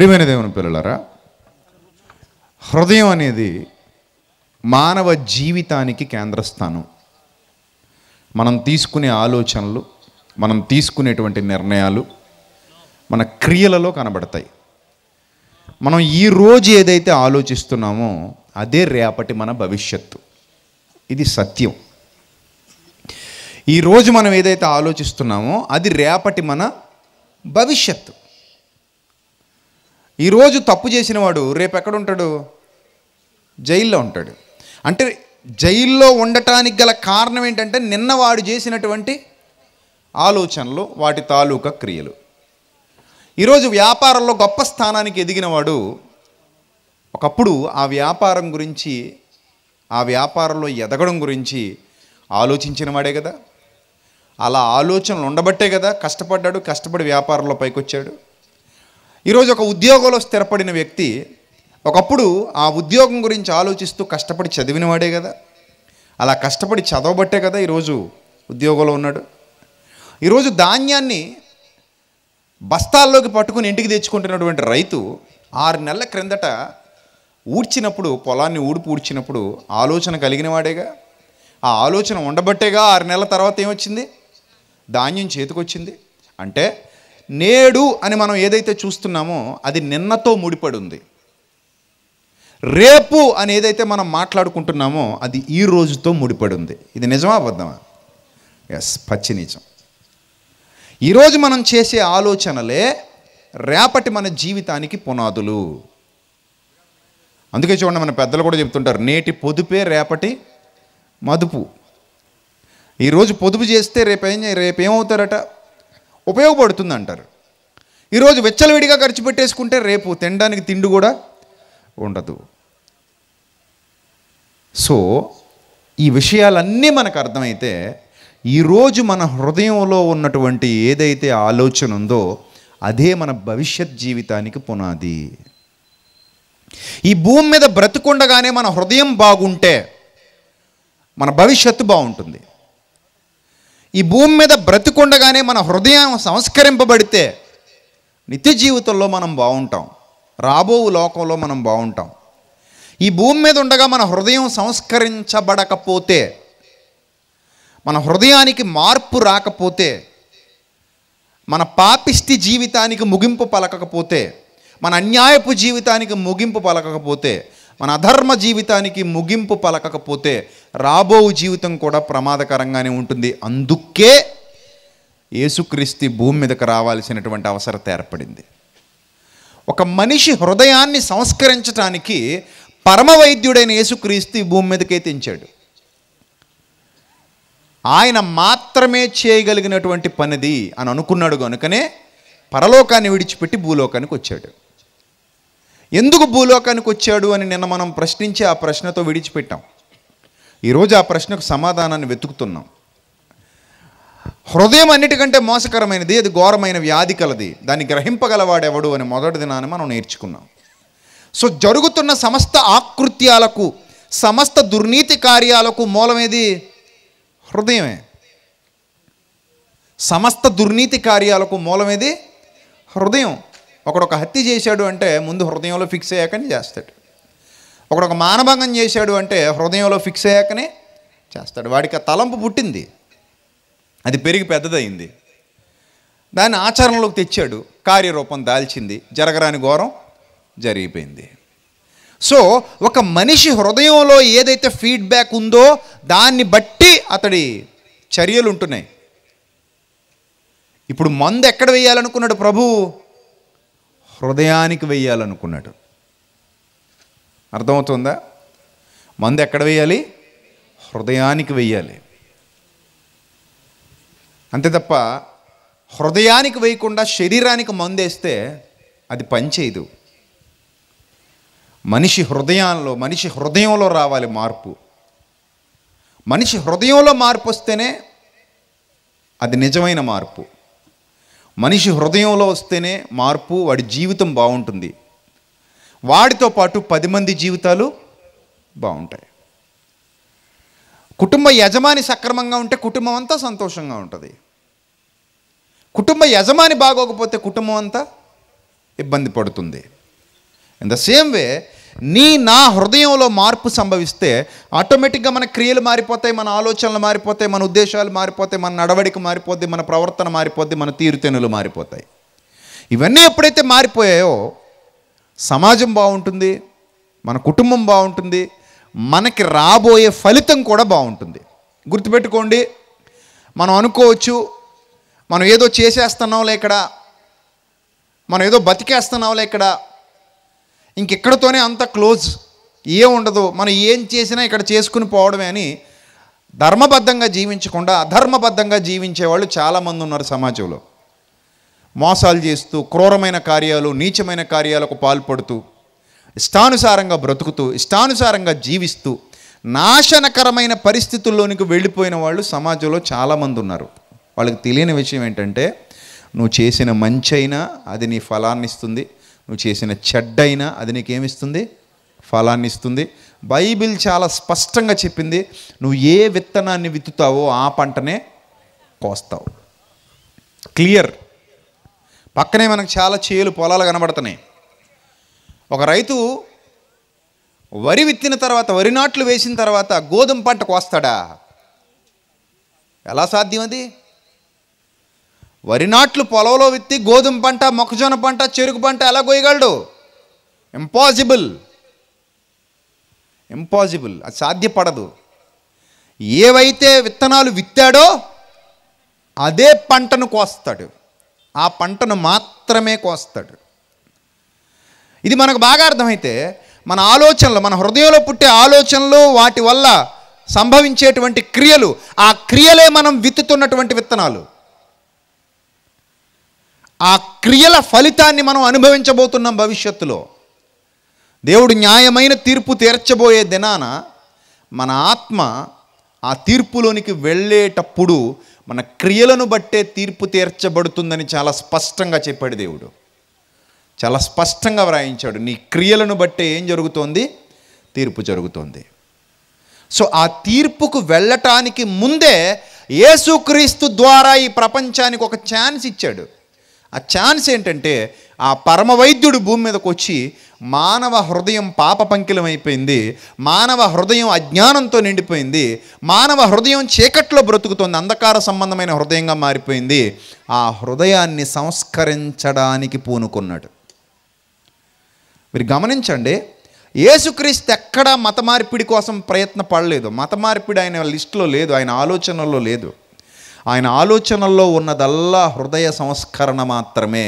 ప్రియమైన దేవుని పిల్లలరా హృదయం అనేది మానవ జీవితానికి కేంద్రస్థానం మనం తీసుకునే ఆలోచనలు మనం తీసుకునేటువంటి నిర్ణయాలు మన క్రియలలో కనబడతాయి మనం ఈరోజు ఏదైతే ఆలోచిస్తున్నామో అదే రేపటి మన భవిష్యత్తు ఇది సత్యం ఈరోజు మనం ఏదైతే ఆలోచిస్తున్నామో అది రేపటి మన భవిష్యత్తు ఈరోజు తప్పు చేసినవాడు రేపు ఎక్కడ ఉంటాడు జైల్లో ఉంటాడు అంటే జైల్లో ఉండటానికి గల కారణం ఏంటంటే నిన్న వాడు చేసినటువంటి ఆలోచనలు వాటి తాలూకా క్రియలు ఈరోజు వ్యాపారంలో గొప్ప స్థానానికి ఎదిగినవాడు ఒకప్పుడు ఆ వ్యాపారం గురించి ఆ వ్యాపారంలో ఎదగడం గురించి ఆలోచించిన వాడే కదా అలా ఆలోచనలు ఉండబట్టే కదా కష్టపడ్డాడు కష్టపడి వ్యాపారంలో పైకొచ్చాడు ఈరోజు ఒక ఉద్యోగంలో స్థిరపడిన వ్యక్తి ఒకప్పుడు ఆ ఉద్యోగం గురించి ఆలోచిస్తూ కష్టపడి చదివినవాడే కదా అలా కష్టపడి చదవబట్టే కదా ఈరోజు ఉద్యోగంలో ఉన్నాడు ఈరోజు ధాన్యాన్ని బస్తాల్లోకి పట్టుకుని ఇంటికి తెచ్చుకుంటున్నటువంటి రైతు ఆరు నెలల క్రిందట ఊడ్చినప్పుడు పొలాన్ని ఊడిపు ఊడ్చినప్పుడు ఆలోచన కలిగిన వాడేగా ఆ ఆలోచన ఉండబట్టేగా ఆరు నెలల తర్వాత ఏమొచ్చింది ధాన్యం చేతికొచ్చింది అంటే నేడు అని మనం ఏదైతే చూస్తున్నామో అది నిన్నతో ముడిపడి ఉంది రేపు అని ఏదైతే మనం మాట్లాడుకుంటున్నామో అది ఈ రోజుతో ముడిపడి ఉంది ఇది నిజమా అబద్ధమా ఎస్ పచ్చి నిజం ఈరోజు మనం చేసే ఆలోచనలే రేపటి మన జీవితానికి పునాదులు అందుకే చూడండి మన పెద్దలు కూడా చెప్తుంటారు నేటి పొదుపే రేపటి మదుపు ఈరోజు పొదుపు చేస్తే రేపేం రేపేమవుతారట ఉపయోగపడుతుంది అంటారు ఈరోజు వెచ్చలవిడిగా ఖర్చు పెట్టేసుకుంటే రేపు తినడానికి తిండి కూడా ఉండదు సో ఈ విషయాలన్నీ మనకు అర్థమైతే ఈరోజు మన హృదయంలో ఉన్నటువంటి ఏదైతే ఆలోచన ఉందో అదే మన భవిష్యత్ జీవితానికి పునాది ఈ భూమి మీద బ్రతుకుండగానే మన హృదయం బాగుంటే మన భవిష్యత్తు బాగుంటుంది ఈ భూమి మీద బ్రతికుండగానే మన హృదయం సంస్కరింపబడితే నిత్య జీవితంలో మనం బాగుంటాం రాబో లోకంలో మనం బాగుంటాం ఈ భూమి మీద ఉండగా మన హృదయం సంస్కరించబడకపోతే మన హృదయానికి మార్పు రాకపోతే మన పాపిష్టి జీవితానికి ముగింపు పలకకపోతే మన అన్యాయపు జీవితానికి ముగింపు పలకకపోతే మన అధర్మ జీవితానికి ముగింపు పలకకపోతే రాబో జీవితం కూడా ప్రమాదకరంగానే ఉంటుంది అందుకే యేసుక్రీస్తి భూమి మీదకు రావాల్సినటువంటి అవసరత ఏర్పడింది ఒక మనిషి హృదయాన్ని సంస్కరించడానికి పరమవైద్యుడైన యేసుక్రీస్తి భూమి మీదకే తెంచాడు ఆయన మాత్రమే చేయగలిగినటువంటి పనిది అని అనుకున్నాడు కనుకనే పరలోకాన్ని విడిచిపెట్టి భూలోకానికి వచ్చాడు ఎందుకు భూలోకానికి వచ్చాడు అని నిన్న మనం ప్రశ్నించి ఆ ప్రశ్నతో విడిచిపెట్టాం ఈరోజు ఆ ప్రశ్నకు సమాధానాన్ని వెతుకుతున్నాం హృదయం అన్నిటికంటే మోసకరమైనది అది ఘోరమైన వ్యాధి కలది దాన్ని గ్రహింపగలవాడెవడు అని మొదటి దినాన్ని మనం నేర్చుకున్నాం సో జరుగుతున్న సమస్త ఆకృత్యాలకు సమస్త దుర్నీతి కార్యాలకు మూలమేది హృదయమే సమస్త దుర్నీతి కార్యాలకు మూలమేది హృదయం ఒకడొక హత్య చేశాడు అంటే ముందు హృదయంలో ఫిక్స్ అయ్యాకనే చేస్తాడు ఒకడొక మానభంగం చేశాడు అంటే హృదయంలో ఫిక్స్ అయ్యాకనే చేస్తాడు వాడికి ఆ తలంపు పుట్టింది అది పెరిగి పెద్దదయింది దాన్ని ఆచరణలోకి తెచ్చాడు కార్యరూపం దాల్చింది జరగరాని ఘోరం జరిగిపోయింది సో ఒక మనిషి హృదయంలో ఏదైతే ఫీడ్బ్యాక్ ఉందో దాన్ని బట్టి అతడి చర్యలు ఉంటున్నాయి ఇప్పుడు మందు ఎక్కడ వేయాలనుకున్నాడు ప్రభు హృదయానికి వెయ్యాలనుకున్నాడు అర్థమవుతుందా మందు ఎక్కడ వేయాలి హృదయానికి వెయ్యాలి అంతే తప్ప హృదయానికి వేయకుండా శరీరానికి మందేస్తే అది పనిచేయదు మనిషి హృదయాల్లో మనిషి హృదయంలో రావాలి మార్పు మనిషి హృదయంలో మార్పు వస్తేనే అది నిజమైన మార్పు మనిషి హృదయంలో వస్తేనే మార్పు వాడి జీవితం బాగుంటుంది వాడితో పాటు పది మంది జీవితాలు బాగుంటాయి కుటుంబ యజమాని సక్రమంగా ఉంటే కుటుంబం అంతా సంతోషంగా ఉంటుంది కుటుంబ యజమాని బాగోకపోతే కుటుంబం అంతా ఇబ్బంది పడుతుంది ఇన్ ద సేమ్ వే నీ నా హృదయంలో మార్పు సంభవిస్తే ఆటోమేటిక్గా మన క్రియలు మారిపోతాయి మన ఆలోచనలు మారిపోతాయి మన ఉద్దేశాలు మారిపోతాయి మన నడవడిక మారిపోద్ది మన ప్రవర్తన మారిపోద్ది మన తీరుతెనులు మారిపోతాయి ఇవన్నీ ఎప్పుడైతే మారిపోయాయో సమాజం బాగుంటుంది మన కుటుంబం బాగుంటుంది మనకి రాబోయే ఫలితం కూడా బాగుంటుంది గుర్తుపెట్టుకోండి మనం అనుకోవచ్చు మనం ఏదో చేసేస్తున్నాంలే ఇక్కడ మనం ఏదో బతికేస్తున్నాంలే ఇక్కడ ఇంకెక్కడితోనే అంత క్లోజ్ ఏ ఉండదు మనం ఏం చేసినా ఇక్కడ చేసుకుని పోవడమే అని ధర్మబద్ధంగా జీవించకుండా అధర్మబద్ధంగా జీవించే వాళ్ళు చాలామంది ఉన్నారు సమాజంలో మోసాలు చేస్తూ క్రూరమైన కార్యాలు నీచమైన కార్యాలకు పాల్పడుతూ ఇష్టానుసారంగా బ్రతుకుతూ ఇష్టానుసారంగా జీవిస్తూ నాశనకరమైన పరిస్థితుల్లోనికి వెళ్ళిపోయిన వాళ్ళు సమాజంలో చాలామంది ఉన్నారు వాళ్ళకి తెలియని విషయం ఏంటంటే నువ్వు చేసిన మంచి అయినా అది నీ ఫలాన్ని ఇస్తుంది నువ్వు చేసిన చెడ్డైనా అది నీకేమిస్తుంది ఫలాన్ని ఇస్తుంది బైబిల్ చాలా స్పష్టంగా చెప్పింది నువ్వు ఏ విత్తనాన్ని విత్తుతావో ఆ పంటనే కోస్తావు క్లియర్ పక్కనే మనకు చాలా చేలు పొలాలు కనబడుతున్నాయి ఒక రైతు వరి విత్తిన తర్వాత వరి నాట్లు వేసిన తర్వాత గోధుమ పంట కోస్తాడా ఎలా సాధ్యం అది వరి నాట్లు పొలంలో విత్తి గోధుమ పంట మొక్కజొన్న పంట చెరుకు పంట ఎలా కోయగలడు ఇంపాసిబుల్ ఇంపాసిబుల్ అది సాధ్యపడదు ఏవైతే విత్తనాలు విత్తాడో అదే పంటను కోస్తాడు ఆ పంటను మాత్రమే కోస్తాడు ఇది మనకు బాగా అర్థమైతే మన ఆలోచనలు మన హృదయంలో పుట్టే ఆలోచనలు వాటి వల్ల సంభవించేటువంటి క్రియలు ఆ క్రియలే మనం విత్తుతున్నటువంటి విత్తనాలు ఆ క్రియల ఫలితాన్ని మనం అనుభవించబోతున్నాం భవిష్యత్తులో దేవుడు న్యాయమైన తీర్పు తీర్చబోయే దినాన మన ఆత్మ ఆ తీర్పులోనికి వెళ్ళేటప్పుడు మన క్రియలను బట్టే తీర్పు తీర్చబడుతుందని చాలా స్పష్టంగా చెప్పాడు దేవుడు చాలా స్పష్టంగా వ్రాయించాడు నీ క్రియలను బట్టే ఏం జరుగుతోంది తీర్పు జరుగుతోంది సో ఆ తీర్పుకు వెళ్ళటానికి ముందే యేసుక్రీస్తు ద్వారా ఈ ప్రపంచానికి ఒక ఛాన్స్ ఇచ్చాడు ఆ ఛాన్స్ ఏంటంటే ఆ పరమవైద్యుడు భూమి మీదకి వచ్చి మానవ హృదయం పాప పంకిలమైపోయింది మానవ హృదయం అజ్ఞానంతో నిండిపోయింది మానవ హృదయం చీకట్లో బ్రతుకుతోంది అంధకార సంబంధమైన హృదయంగా మారిపోయింది ఆ హృదయాన్ని సంస్కరించడానికి పూనుకున్నాడు మీరు గమనించండి ఏసుక్రీస్తు ఎక్కడా మత మార్పిడి కోసం ప్రయత్న పడలేదు మత మార్పిడి ఆయన లిస్టులో లేదు ఆయన ఆలోచనలో లేదు ఆయన ఆలోచనల్లో ఉన్నదల్లా హృదయ సంస్కరణ మాత్రమే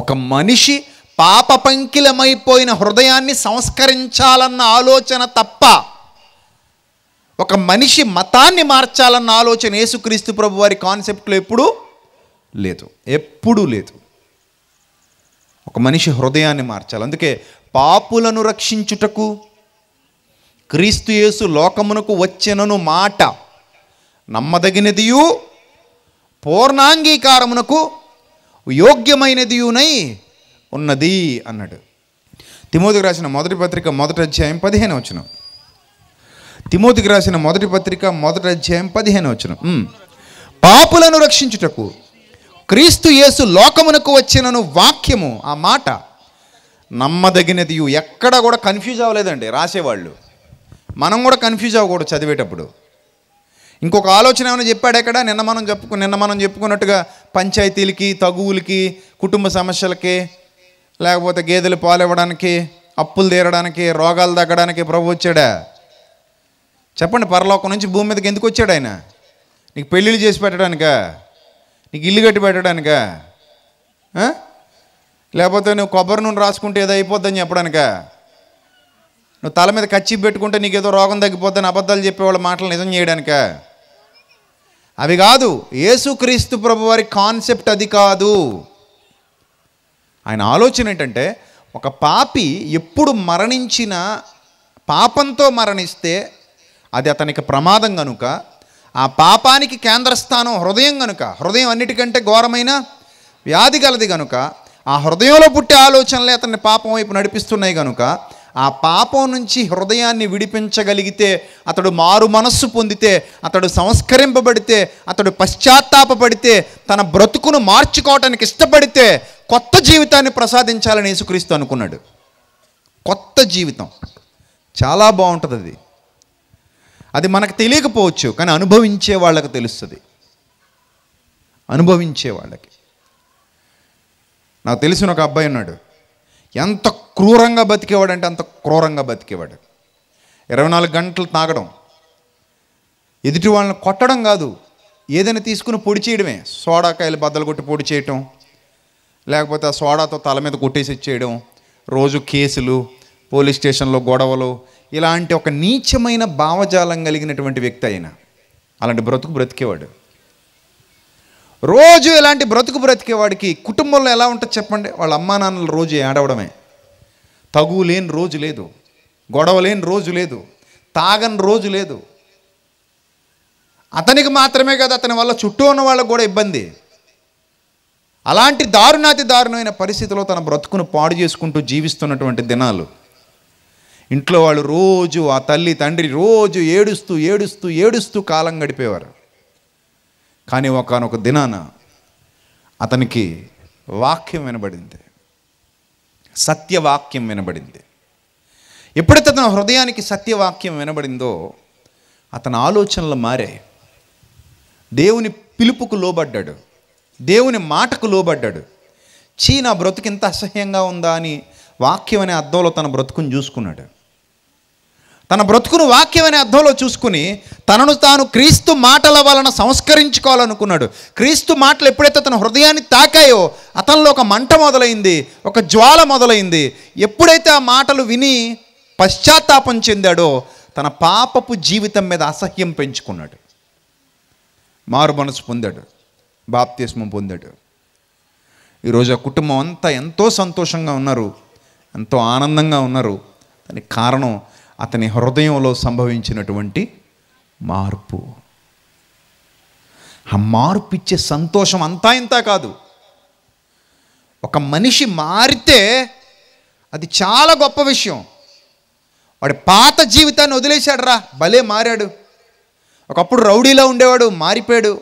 ఒక మనిషి పాప పంకిలమైపోయిన హృదయాన్ని సంస్కరించాలన్న ఆలోచన తప్ప ఒక మనిషి మతాన్ని మార్చాలన్న ఆలోచన యేసుక్రీస్తు ప్రభు వారి కాన్సెప్ట్లో ఎప్పుడూ లేదు ఎప్పుడూ లేదు ఒక మనిషి హృదయాన్ని మార్చాలి అందుకే పాపులను రక్షించుటకు క్రీస్తు యేసు లోకమునకు వచ్చినను మాట నమ్మదగినదియు పూర్ణాంగీకారమునకు యోగ్యమైనదియునై ఉన్నది అన్నాడు తిమోతికి రాసిన మొదటి పత్రిక మొదటి అధ్యాయం పదిహేను వచ్చిన తిమోతికి రాసిన మొదటి పత్రిక మొదటి అధ్యాయం పదిహేను వచ్చిన పాపులను రక్షించుటకు క్రీస్తు యేసు లోకమునకు వచ్చినను వాక్యము ఆ మాట నమ్మదగినది ఎక్కడ కూడా కన్ఫ్యూజ్ అవ్వలేదండి రాసేవాళ్ళు మనం కూడా కన్ఫ్యూజ్ అవ్వకూడదు చదివేటప్పుడు ఇంకొక ఆలోచన ఏమైనా చెప్పాడు ఎక్కడ నిన్న మనం చెప్పుకు నిన్న మనం చెప్పుకున్నట్టుగా పంచాయతీలకి తగువులకి కుటుంబ సమస్యలకి లేకపోతే గేదెలు పాలివ్వడానికి అప్పులు తీరడానికి రోగాలు తగ్గడానికి ప్రభు వచ్చాడా చెప్పండి పరలోకం నుంచి భూమి మీదకి ఎందుకు వచ్చాడు ఆయన నీకు పెళ్ళిళ్ళు చేసి పెట్టడానికా నీకు ఇల్లు కట్టి పెట్టడానికా లేకపోతే నువ్వు కొబ్బరి నూనె రాసుకుంటే ఏదో అయిపోద్దని చెప్పడానికా నువ్వు తల మీద కచ్చి పెట్టుకుంటే నీకు ఏదో రోగం తగ్గిపోద్దని అబద్ధాలు చెప్పేవాళ్ళ మాటలు నిజం చేయడానికా అవి కాదు యేసుక్రీస్తు ప్రభు వారి కాన్సెప్ట్ అది కాదు ఆయన ఆలోచన ఏంటంటే ఒక పాపి ఎప్పుడు మరణించిన పాపంతో మరణిస్తే అది అతనికి ప్రమాదం కనుక ఆ పాపానికి కేంద్రస్థానం హృదయం కనుక హృదయం అన్నిటికంటే ఘోరమైన వ్యాధి గలది కనుక ఆ హృదయంలో పుట్టే ఆలోచనలే అతన్ని పాపం వైపు నడిపిస్తున్నాయి కనుక ఆ పాపం నుంచి హృదయాన్ని విడిపించగలిగితే అతడు మారు మనస్సు పొందితే అతడు సంస్కరింపబడితే అతడు పశ్చాత్తాపడితే తన బ్రతుకును మార్చుకోవటానికి ఇష్టపడితే కొత్త జీవితాన్ని ప్రసాదించాలని యేసుక్రీస్తు అనుకున్నాడు కొత్త జీవితం చాలా బాగుంటుంది అది అది మనకు తెలియకపోవచ్చు కానీ అనుభవించే వాళ్ళకి తెలుస్తుంది అనుభవించే వాళ్ళకి నాకు తెలిసిన ఒక అబ్బాయి ఉన్నాడు ఎంత క్రూరంగా బతికేవాడు అంటే అంత క్రూరంగా బతికేవాడు ఇరవై నాలుగు గంటలు తాగడం ఎదుటి వాళ్ళని కొట్టడం కాదు ఏదైనా తీసుకుని పొడి చేయడమే సోడాకాయలు బద్దలు కొట్టి పొడి చేయటం లేకపోతే ఆ సోడాతో తల మీద కొట్టేసి చేయడం రోజు కేసులు పోలీస్ స్టేషన్లో గొడవలు ఇలాంటి ఒక నీచమైన భావజాలం కలిగినటువంటి వ్యక్తి అయిన అలాంటి బ్రతుకు బ్రతికేవాడు రోజు ఇలాంటి బ్రతుకు బ్రతికేవాడికి కుటుంబంలో ఎలా ఉంటుంది చెప్పండి వాళ్ళ అమ్మా నాన్నలు రోజు ఏడవడమే తగువు లేని రోజు లేదు గొడవ లేని రోజు లేదు తాగని రోజు లేదు అతనికి మాత్రమే కాదు అతని వల్ల చుట్టూ ఉన్న వాళ్ళకు కూడా ఇబ్బంది అలాంటి దారుణాతి దారుణమైన పరిస్థితిలో తన బ్రతుకును పాడు చేసుకుంటూ జీవిస్తున్నటువంటి దినాలు ఇంట్లో వాళ్ళు రోజు ఆ తల్లి తండ్రి రోజు ఏడుస్తూ ఏడుస్తూ ఏడుస్తూ కాలం గడిపేవారు కానీ ఒకనొక దినాన అతనికి వాక్యం వినబడింది సత్యవాక్యం వినబడింది ఎప్పుడైతే తన హృదయానికి సత్యవాక్యం వినబడిందో అతని ఆలోచనలు మారే దేవుని పిలుపుకు లోబడ్డాడు దేవుని మాటకు లోబడ్డాడు చీ నా బ్రతుకు ఇంత అసహ్యంగా ఉందా అని వాక్యం అనే అర్థంలో తన బ్రతుకుని చూసుకున్నాడు తన బ్రతుకును వాక్యం అనే అర్థంలో చూసుకుని తనను తాను క్రీస్తు మాటల వలన సంస్కరించుకోవాలనుకున్నాడు క్రీస్తు మాటలు ఎప్పుడైతే తన హృదయాన్ని తాకాయో అతనిలో ఒక మంట మొదలైంది ఒక జ్వాల మొదలైంది ఎప్పుడైతే ఆ మాటలు విని పశ్చాత్తాపం చెందాడో తన పాపపు జీవితం మీద అసహ్యం పెంచుకున్నాడు మారు మనసు పొందాడు బాప్తిస్మం పొందాడు ఈరోజు ఆ కుటుంబం అంతా ఎంతో సంతోషంగా ఉన్నారు ఎంతో ఆనందంగా ఉన్నారు దానికి కారణం అతని హృదయంలో సంభవించినటువంటి మార్పు ఆ మార్పు ఇచ్చే సంతోషం అంతా ఇంత కాదు ఒక మనిషి మారితే అది చాలా గొప్ప విషయం వాడి పాత జీవితాన్ని వదిలేశాడు రా భలే మారాడు ఒకప్పుడు రౌడీలో ఉండేవాడు మారిపోయాడు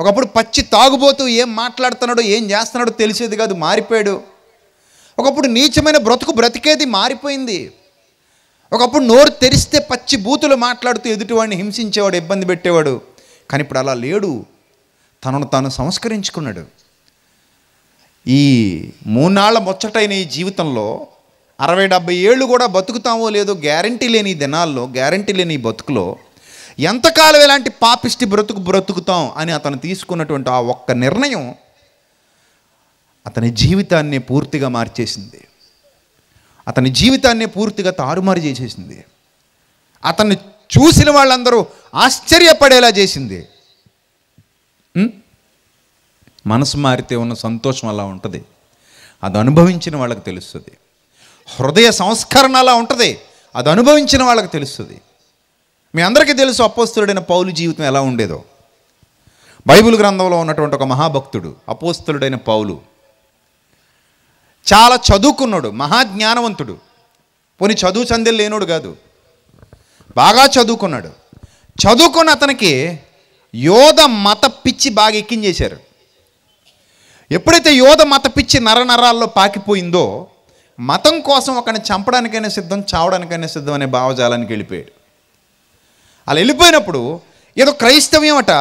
ఒకప్పుడు పచ్చి తాగుబోతూ ఏం మాట్లాడుతున్నాడో ఏం చేస్తున్నాడో తెలిసేది కాదు మారిపోయాడు ఒకప్పుడు నీచమైన బ్రతుకు బ్రతికేది మారిపోయింది ఒకప్పుడు నోరు తెరిస్తే పచ్చి బూతులు మాట్లాడుతూ ఎదుటివాడిని హింసించేవాడు ఇబ్బంది పెట్టేవాడు కానీ ఇప్పుడు అలా లేడు తనను తాను సంస్కరించుకున్నాడు ఈ మూనాళ్ల ముచ్చటైన ఈ జీవితంలో అరవై డెబ్బై ఏళ్ళు కూడా బతుకుతామో లేదో గ్యారంటీ లేని దినాల్లో గ్యారంటీ లేని ఈ బతుకులో ఎంతకాలం ఇలాంటి పాపిష్టి బ్రతుకు బ్రతుకుతాం అని అతను తీసుకున్నటువంటి ఆ ఒక్క నిర్ణయం అతని జీవితాన్ని పూర్తిగా మార్చేసింది అతని జీవితాన్ని పూర్తిగా తారుమారు చేసేసింది అతన్ని చూసిన వాళ్ళందరూ ఆశ్చర్యపడేలా చేసింది మనసు మారితే ఉన్న సంతోషం అలా ఉంటుంది అది అనుభవించిన వాళ్ళకి తెలుస్తుంది హృదయ సంస్కరణ అలా ఉంటుంది అది అనుభవించిన వాళ్ళకి తెలుస్తుంది మీ అందరికీ తెలుసు అపోస్తుడైన పౌలు జీవితం ఎలా ఉండేదో బైబిల్ గ్రంథంలో ఉన్నటువంటి ఒక మహాభక్తుడు అపోస్తుడైన పౌలు చాలా చదువుకున్నాడు మహాజ్ఞానవంతుడు పోని చదువు చందెలు లేనోడు కాదు బాగా చదువుకున్నాడు చదువుకున్న అతనికి యోధ మత పిచ్చి బాగా ఎక్కించేశారు ఎప్పుడైతే యోధ మత పిచ్చి నరనరాల్లో పాకిపోయిందో మతం కోసం ఒకని చంపడానికైనా సిద్ధం చావడానికైనా సిద్ధం అనే భావజాలానికి వెళ్ళిపోయాడు అలా వెళ్ళిపోయినప్పుడు ఏదో క్రైస్తవ్యం అట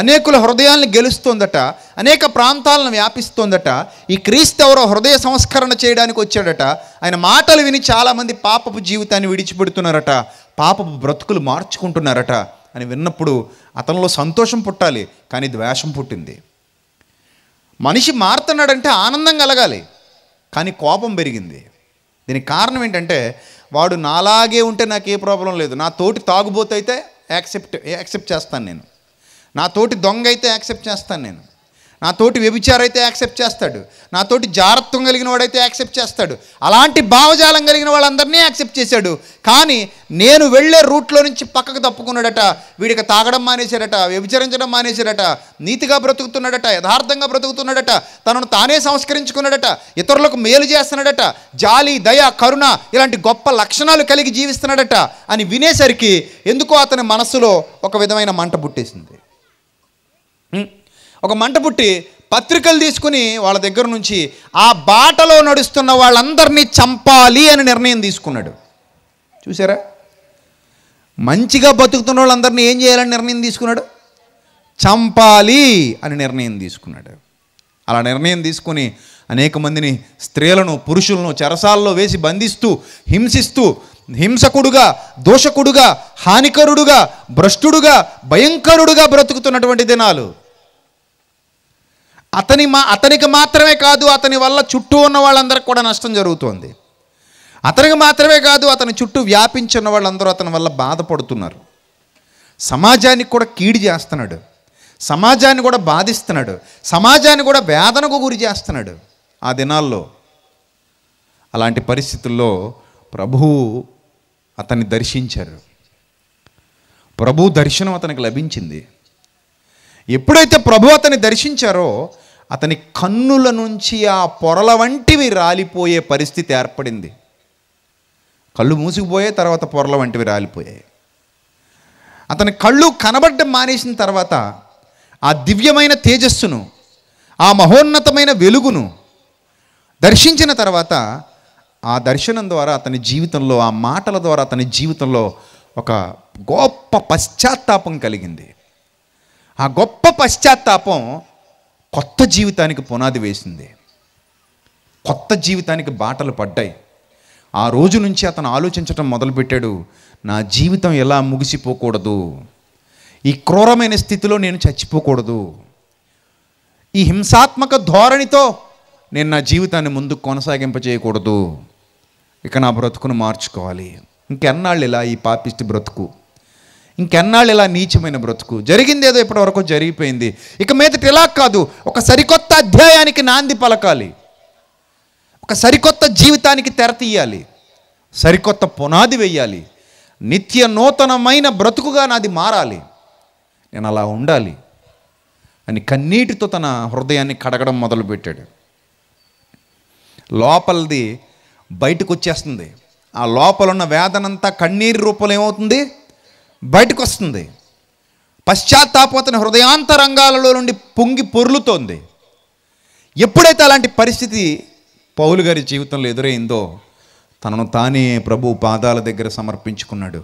అనేకుల హృదయాల్ని గెలుస్తోందట అనేక ప్రాంతాలను వ్యాపిస్తోందట ఈ క్రీస్తు ఎవరో హృదయ సంస్కరణ చేయడానికి వచ్చాడట ఆయన మాటలు విని చాలామంది పాపపు జీవితాన్ని విడిచిపెడుతున్నారట పాపపు బ్రతుకులు మార్చుకుంటున్నారట అని విన్నప్పుడు అతనిలో సంతోషం పుట్టాలి కానీ ద్వేషం పుట్టింది మనిషి మారుతున్నాడంటే ఆనందం కలగాలి కానీ కోపం పెరిగింది దీనికి కారణం ఏంటంటే వాడు నాలాగే ఉంటే నాకు ఏ ప్రాబ్లం లేదు నా తోటి తాగుబోతైతే యాక్సెప్ట్ యాక్సెప్ట్ చేస్తాను నేను నాతోటి దొంగ అయితే యాక్సెప్ట్ చేస్తాను నేను నాతోటి వ్యభిచారు అయితే యాక్సెప్ట్ చేస్తాడు నాతోటి జారత్వం కలిగిన వాడైతే యాక్సెప్ట్ చేస్తాడు అలాంటి భావజాలం కలిగిన వాళ్ళందరినీ యాక్సెప్ట్ చేశాడు కానీ నేను వెళ్ళే రూట్లో నుంచి పక్కకు తప్పుకున్నాడట వీడికి తాగడం మానేశాడట వ్యభిచరించడం మానేశాడట నీతిగా బ్రతుకుతున్నాడట యథార్థంగా బ్రతుకుతున్నాడట తనను తానే సంస్కరించుకున్నాడట ఇతరులకు మేలు చేస్తున్నాడట జాలి దయ కరుణ ఇలాంటి గొప్ప లక్షణాలు కలిగి జీవిస్తున్నాడట అని వినేసరికి ఎందుకో అతని మనస్సులో ఒక విధమైన మంట పుట్టేసింది ఒక మంట పుట్టి పత్రికలు తీసుకుని వాళ్ళ దగ్గర నుంచి ఆ బాటలో నడుస్తున్న వాళ్ళందరినీ చంపాలి అని నిర్ణయం తీసుకున్నాడు చూసారా మంచిగా బతుకుతున్న వాళ్ళందరినీ ఏం చేయాలని నిర్ణయం తీసుకున్నాడు చంపాలి అని నిర్ణయం తీసుకున్నాడు అలా నిర్ణయం తీసుకుని అనేక మందిని స్త్రీలను పురుషులను చెరసాల్లో వేసి బంధిస్తూ హింసిస్తూ హింసకుడుగా దోషకుడుగా హానికరుడుగా భ్రష్టుడుగా భయంకరుడుగా బ్రతుకుతున్నటువంటి దినాలు అతని మా అతనికి మాత్రమే కాదు అతని వల్ల చుట్టూ ఉన్న వాళ్ళందరికి కూడా నష్టం జరుగుతోంది అతనికి మాత్రమే కాదు అతని చుట్టూ వ్యాపించిన వాళ్ళందరూ అతని వల్ల బాధపడుతున్నారు సమాజానికి కూడా కీడి చేస్తున్నాడు సమాజాన్ని కూడా బాధిస్తున్నాడు సమాజాన్ని కూడా వేదనకు గురి చేస్తున్నాడు ఆ దినాల్లో అలాంటి పరిస్థితుల్లో ప్రభువు అతన్ని దర్శించారు ప్రభు దర్శనం అతనికి లభించింది ఎప్పుడైతే ప్రభు అతన్ని దర్శించారో అతని కన్నుల నుంచి ఆ పొరల వంటివి రాలిపోయే పరిస్థితి ఏర్పడింది కళ్ళు మూసుకుపోయే తర్వాత పొరల వంటివి రాలిపోయాయి అతని కళ్ళు కనబడ్డం మానేసిన తర్వాత ఆ దివ్యమైన తేజస్సును ఆ మహోన్నతమైన వెలుగును దర్శించిన తర్వాత ఆ దర్శనం ద్వారా అతని జీవితంలో ఆ మాటల ద్వారా అతని జీవితంలో ఒక గొప్ప పశ్చాత్తాపం కలిగింది ఆ గొప్ప పశ్చాత్తాపం కొత్త జీవితానికి పునాది వేసింది కొత్త జీవితానికి బాటలు పడ్డాయి ఆ రోజు నుంచి అతను ఆలోచించటం మొదలుపెట్టాడు నా జీవితం ఎలా ముగిసిపోకూడదు ఈ క్రూరమైన స్థితిలో నేను చచ్చిపోకూడదు ఈ హింసాత్మక ధోరణితో నేను నా జీవితాన్ని ముందుకు కొనసాగింప చేయకూడదు ఇక నా బ్రతుకును మార్చుకోవాలి ఇంకెన్నాళ్ళు ఇలా ఈ పాపిష్టి బ్రతుకు ఇంకెన్నాళ్ళు ఇలా నీచమైన బ్రతుకు జరిగిందేదో ఇప్పటివరకు జరిగిపోయింది ఇక మీదట ఇలా కాదు ఒక సరికొత్త అధ్యాయానికి నాంది పలకాలి ఒక సరికొత్త జీవితానికి తెర తీయాలి సరికొత్త పునాది వేయాలి నిత్య నూతనమైన బ్రతుకుగా నాది మారాలి నేను అలా ఉండాలి అని కన్నీటితో తన హృదయాన్ని కడగడం మొదలుపెట్టాడు లోపలిది బయటకు వచ్చేస్తుంది ఆ లోపల ఉన్న వేదనంతా కన్నీరు రూపంలో ఏమవుతుంది బయటకు వస్తుంది పశ్చాత్తాపోతున్న హృదయాంతరంగాలలో నుండి పొంగి పొర్లుతోంది ఎప్పుడైతే అలాంటి పరిస్థితి పౌలు గారి జీవితంలో ఎదురైందో తనను తానే ప్రభు పాదాల దగ్గర సమర్పించుకున్నాడు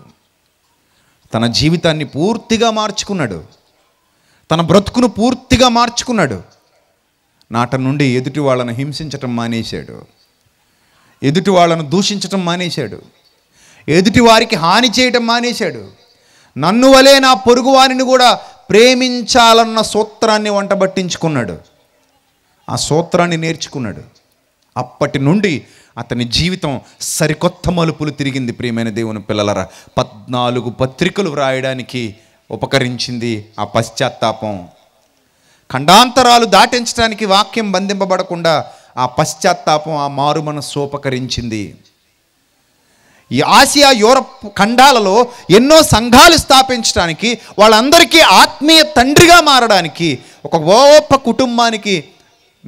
తన జీవితాన్ని పూర్తిగా మార్చుకున్నాడు తన బ్రతుకును పూర్తిగా మార్చుకున్నాడు నాట నుండి ఎదుటి వాళ్ళను హింసించటం మానేశాడు ఎదుటి వాళ్ళను దూషించటం మానేశాడు ఎదుటి వారికి హాని చేయటం మానేశాడు నన్ను వలే నా పొరుగువారిని కూడా ప్రేమించాలన్న సూత్రాన్ని వంటబట్టించుకున్నాడు ఆ సూత్రాన్ని నేర్చుకున్నాడు అప్పటి నుండి అతని జీవితం సరికొత్త మలుపులు తిరిగింది ప్రియమైన దేవుని పిల్లలరా పద్నాలుగు పత్రికలు వ్రాయడానికి ఉపకరించింది ఆ పశ్చాత్తాపం ఖండాంతరాలు దాటించడానికి వాక్యం బంధింపబడకుండా ఆ పశ్చాత్తాపం ఆ మారుమను సోపకరించింది ఈ ఆసియా యూరప్ ఖండాలలో ఎన్నో సంఘాలు స్థాపించడానికి వాళ్ళందరికీ ఆత్మీయ తండ్రిగా మారడానికి ఒక గొప్ప కుటుంబానికి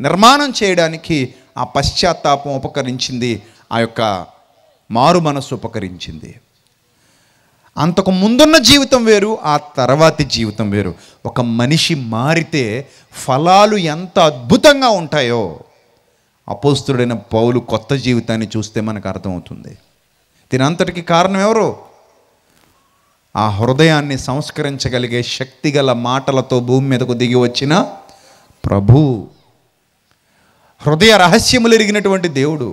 నిర్మాణం చేయడానికి ఆ పశ్చాత్తాపం ఉపకరించింది ఆ యొక్క మారు మనస్సు ఉపకరించింది అంతకు ముందున్న జీవితం వేరు ఆ తర్వాతి జీవితం వేరు ఒక మనిషి మారితే ఫలాలు ఎంత అద్భుతంగా ఉంటాయో అపోస్తుడైన పౌలు కొత్త జీవితాన్ని చూస్తే మనకు అర్థమవుతుంది దీని అంతటికి కారణం ఎవరు ఆ హృదయాన్ని సంస్కరించగలిగే శక్తిగల మాటలతో భూమి మీదకు దిగి వచ్చిన ప్రభు హృదయ రహస్యములు ఎరిగినటువంటి దేవుడు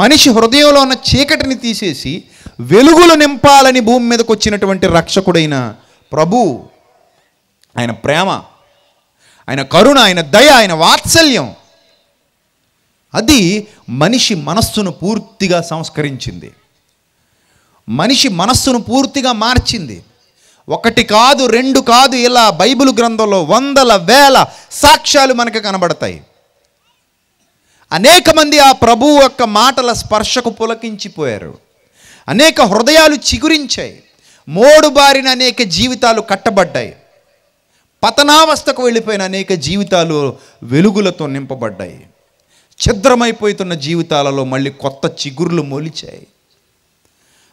మనిషి హృదయంలో ఉన్న చీకటిని తీసేసి వెలుగులు నింపాలని భూమి మీదకు వచ్చినటువంటి రక్షకుడైన ప్రభు ఆయన ప్రేమ ఆయన కరుణ ఆయన దయ ఆయన వాత్సల్యం అది మనిషి మనస్సును పూర్తిగా సంస్కరించింది మనిషి మనస్సును పూర్తిగా మార్చింది ఒకటి కాదు రెండు కాదు ఇలా బైబిల్ గ్రంథంలో వందల వేల సాక్ష్యాలు మనకు కనబడతాయి అనేక మంది ఆ ప్రభు యొక్క మాటల స్పర్శకు పులకించిపోయారు అనేక హృదయాలు చిగురించాయి మోడుబారిన అనేక జీవితాలు కట్టబడ్డాయి పతనావస్థకు వెళ్ళిపోయిన అనేక జీవితాలు వెలుగులతో నింపబడ్డాయి ఛిద్రమైపోతున్న జీవితాలలో మళ్ళీ కొత్త చిగుర్లు మొలిచాయి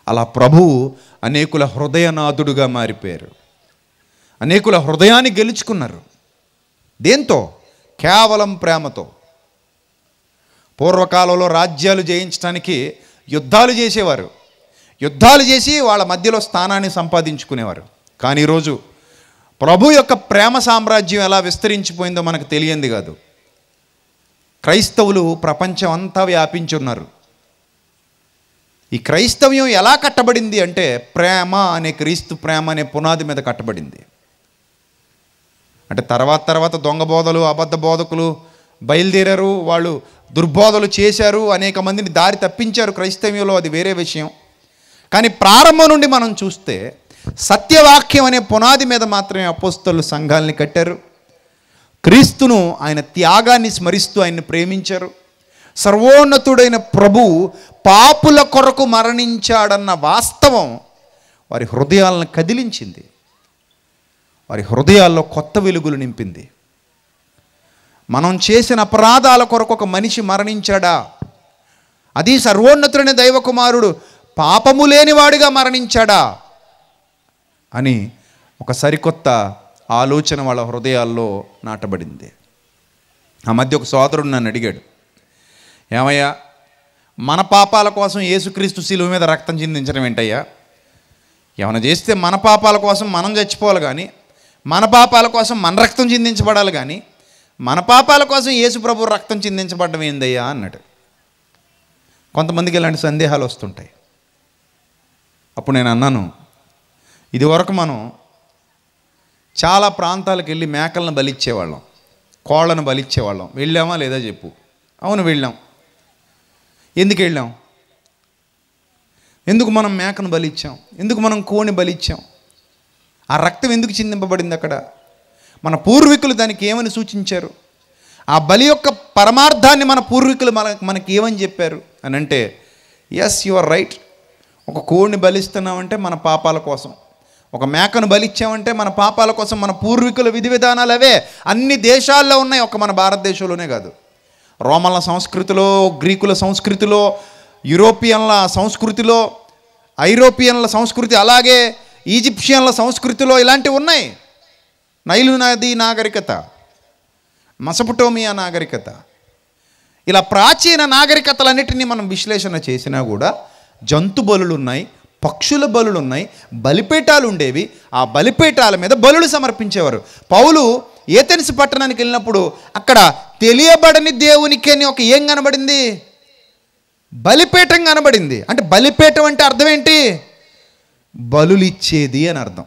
అలా ప్రభువు అనేకుల హృదయనాథుడుగా మారిపోయారు అనేకుల హృదయాన్ని గెలుచుకున్నారు దేంతో కేవలం ప్రేమతో పూర్వకాలంలో రాజ్యాలు జయించడానికి యుద్ధాలు చేసేవారు యుద్ధాలు చేసి వాళ్ళ మధ్యలో స్థానాన్ని సంపాదించుకునేవారు కానీ ఈరోజు ప్రభు యొక్క ప్రేమ సామ్రాజ్యం ఎలా విస్తరించిపోయిందో మనకు తెలియంది కాదు క్రైస్తవులు ప్రపంచం అంతా వ్యాపించున్నారు ఈ క్రైస్తవ్యం ఎలా కట్టబడింది అంటే ప్రేమ అనే క్రీస్తు ప్రేమ అనే పునాది మీద కట్టబడింది అంటే తర్వాత తర్వాత దొంగ బోధలు అబద్ధ బోధకులు బయలుదేరారు వాళ్ళు దుర్బోధలు చేశారు అనేక మందిని దారి తప్పించారు క్రైస్తవ్యంలో అది వేరే విషయం కానీ ప్రారంభం నుండి మనం చూస్తే సత్యవాక్యం అనే పునాది మీద మాత్రమే అపోస్తలు సంఘాలని కట్టారు క్రీస్తును ఆయన త్యాగాన్ని స్మరిస్తూ ఆయన్ని ప్రేమించారు సర్వోన్నతుడైన ప్రభు పాపుల కొరకు మరణించాడన్న వాస్తవం వారి హృదయాలను కదిలించింది వారి హృదయాల్లో కొత్త వెలుగులు నింపింది మనం చేసిన అపరాధాల కొరకు ఒక మనిషి మరణించాడా అది సర్వోన్నతుడైన దైవకుమారుడు పాపము లేనివాడిగా మరణించాడా అని ఒక సరికొత్త ఆలోచన వాళ్ళ హృదయాల్లో నాటబడింది ఆ మధ్య ఒక సోదరుడు నన్ను అడిగాడు ఏమయ్యా మన పాపాల కోసం యేసుక్రీస్తు శిలువ మీద రక్తం చిందించడం ఏంటయ్యా ఏమైనా చేస్తే మన పాపాల కోసం మనం చచ్చిపోవాలి కానీ మన పాపాల కోసం మన రక్తం చిందించబడాలి కానీ మన పాపాల కోసం యేసు ప్రభు రక్తం చిందించబడడం ఏందయ్యా అన్నాడు కొంతమందికి ఇలాంటి సందేహాలు వస్తుంటాయి అప్పుడు నేను అన్నాను ఇదివరకు మనం చాలా ప్రాంతాలకు వెళ్ళి మేకలను బలిచ్చేవాళ్ళం కోళ్ళను బలిచ్చేవాళ్ళం వెళ్ళామా లేదా చెప్పు అవును వెళ్ళాం ఎందుకు వెళ్ళాం ఎందుకు మనం మేకను బలిచ్చాం ఎందుకు మనం కోని బలిచ్చాం ఆ రక్తం ఎందుకు చిందింపబడింది అక్కడ మన పూర్వీకులు దానికి ఏమని సూచించారు ఆ బలి యొక్క పరమార్థాన్ని మన పూర్వీకులు మన మనకి ఏమని చెప్పారు అని అంటే ఎస్ యు ఆర్ రైట్ ఒక కోడిని బలిస్తున్నామంటే మన పాపాల కోసం ఒక మేకను బలిచ్చామంటే మన పాపాల కోసం మన పూర్వీకుల విధి విధానాలు అవే అన్ని దేశాల్లో ఉన్నాయి ఒక మన భారతదేశంలోనే కాదు రోమన్ల సంస్కృతిలో గ్రీకుల సంస్కృతిలో యూరోపియన్ల సంస్కృతిలో ఐరోపియన్ల సంస్కృతి అలాగే ఈజిప్షియన్ల సంస్కృతిలో ఇలాంటివి ఉన్నాయి నైలు నది నాగరికత మసపుటోమియా నాగరికత ఇలా ప్రాచీన నాగరికతలన్నింటినీ మనం విశ్లేషణ చేసినా కూడా జంతు బలులు ఉన్నాయి పక్షుల బలులు ఉన్నాయి బలిపీఠాలు ఉండేవి ఆ బలిపీఠాల మీద బలులు సమర్పించేవారు పౌలు ఏతెన్సి పట్టణానికి వెళ్ళినప్పుడు అక్కడ తెలియబడని దేవునికి అని ఒక ఏం కనబడింది బలిపీఠం కనబడింది అంటే బలిపీఠం అంటే అర్థం ఏంటి బలులిచ్చేది అని అర్థం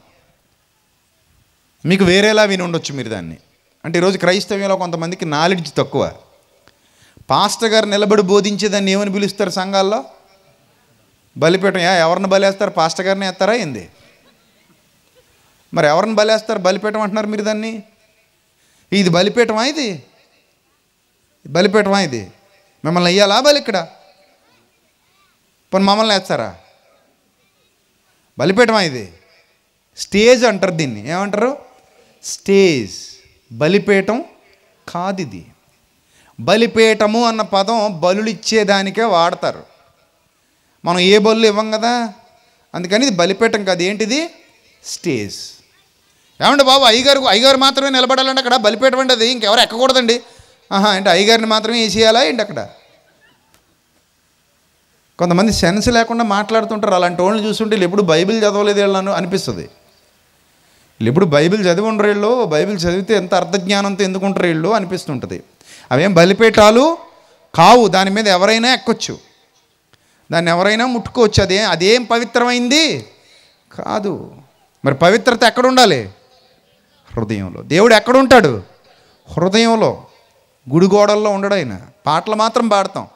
మీకు వేరేలా విని ఉండొచ్చు మీరు దాన్ని అంటే ఈరోజు క్రైస్తవ్యంలో కొంతమందికి నాలెడ్జ్ తక్కువ పాస్టర్ గారు నిలబడి బోధించేదాన్ని ఏమని పిలుస్తారు సంఘాల్లో బలిపీఠం యా ఎవరిని బలేస్తారు పాస్టర్ గారిని వేస్తారా ఏంది మరి ఎవరిని బలేస్తారు బలిపీఠం అంటున్నారు మీరు దాన్ని ఇది బలిపీఠమా ఇది బలిపీఠమా ఇది మిమ్మల్ని అయ్యాలా బలి ఇక్కడ పోనీ మమ్మల్ని వేస్తారా బలిపీఠమా ఇది స్టేజ్ అంటారు దీన్ని ఏమంటారు స్టేజ్ బలిపీఠం కాదు ఇది బలిపీఠము అన్న పదం బలులిచ్చేదానికే వాడతారు మనం ఏ బళ్ళు ఇవ్వం కదా అందుకని ఇది బలిపేటం కాదు ఏంటిది స్టేజ్ ఏమంటే బాబు అయ్యగారు అయ్యగారు మాత్రమే నిలబడాలండి అక్కడ బలిపేటం అండి అది ఇంకెవరు ఎక్కకూడదండి ఆహా అంటే అయ్యగారిని మాత్రమే వేసేయాలా ఏంటి అక్కడ కొంతమంది సెన్స్ లేకుండా మాట్లాడుతుంటారు అలాంటి వాళ్ళని చూస్తుంటే ఎప్పుడు బైబిల్ చదవలేదు వీళ్ళను అనిపిస్తుంది ఇప్పుడు బైబిల్ చదివి ఉండరు వీళ్ళు బైబిల్ చదివితే ఎంత అర్థజ్ఞానంతో ఎందుకు ఉంటారు వీళ్ళు అనిపిస్తుంటుంది అవేం బలిపేటాలు కావు దాని మీద ఎవరైనా ఎక్కొచ్చు దాన్ని ఎవరైనా ముట్టుకోవచ్చు అదే అదేం పవిత్రమైంది కాదు మరి పవిత్రత ఎక్కడ ఉండాలి హృదయంలో దేవుడు ఎక్కడ ఉంటాడు హృదయంలో గుడి గోడల్లో ఉండడు ఆయన పాటలు మాత్రం పాడతాం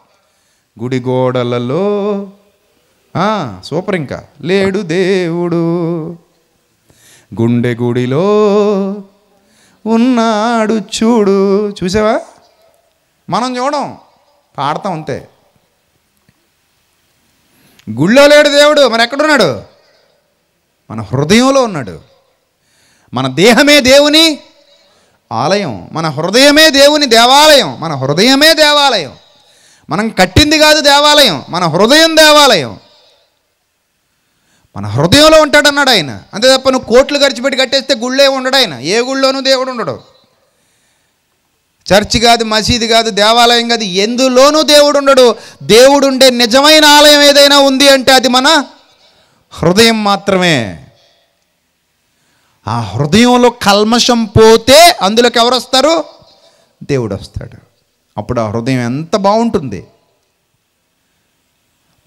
గుడి గోడలలో సూపర్ ఇంకా లేడు దేవుడు గుండె గుడిలో ఉన్నాడు చూడు చూసావా మనం చూడం పాడతాం అంతే గుళ్ళో లేడు దేవుడు మన ఎక్కడున్నాడు మన హృదయంలో ఉన్నాడు మన దేహమే దేవుని ఆలయం మన హృదయమే దేవుని దేవాలయం మన హృదయమే దేవాలయం మనం కట్టింది కాదు దేవాలయం మన హృదయం దేవాలయం మన హృదయంలో ఉంటాడన్నాడు ఆయన అంతే తప్ప నువ్వు కోట్లు ఖర్చు పెట్టి కట్టేస్తే గుళ్ళే ఉండడు ఆయన ఏ గుళ్ళోనూ దేవుడు ఉండడు చర్చ్ కాదు మసీదు కాదు దేవాలయం కాదు ఎందులోనూ దేవుడు ఉండడు దేవుడు ఉండే నిజమైన ఆలయం ఏదైనా ఉంది అంటే అది మన హృదయం మాత్రమే ఆ హృదయంలో కల్మషం పోతే అందులోకి ఎవరు వస్తారు దేవుడు వస్తాడు అప్పుడు ఆ హృదయం ఎంత బాగుంటుంది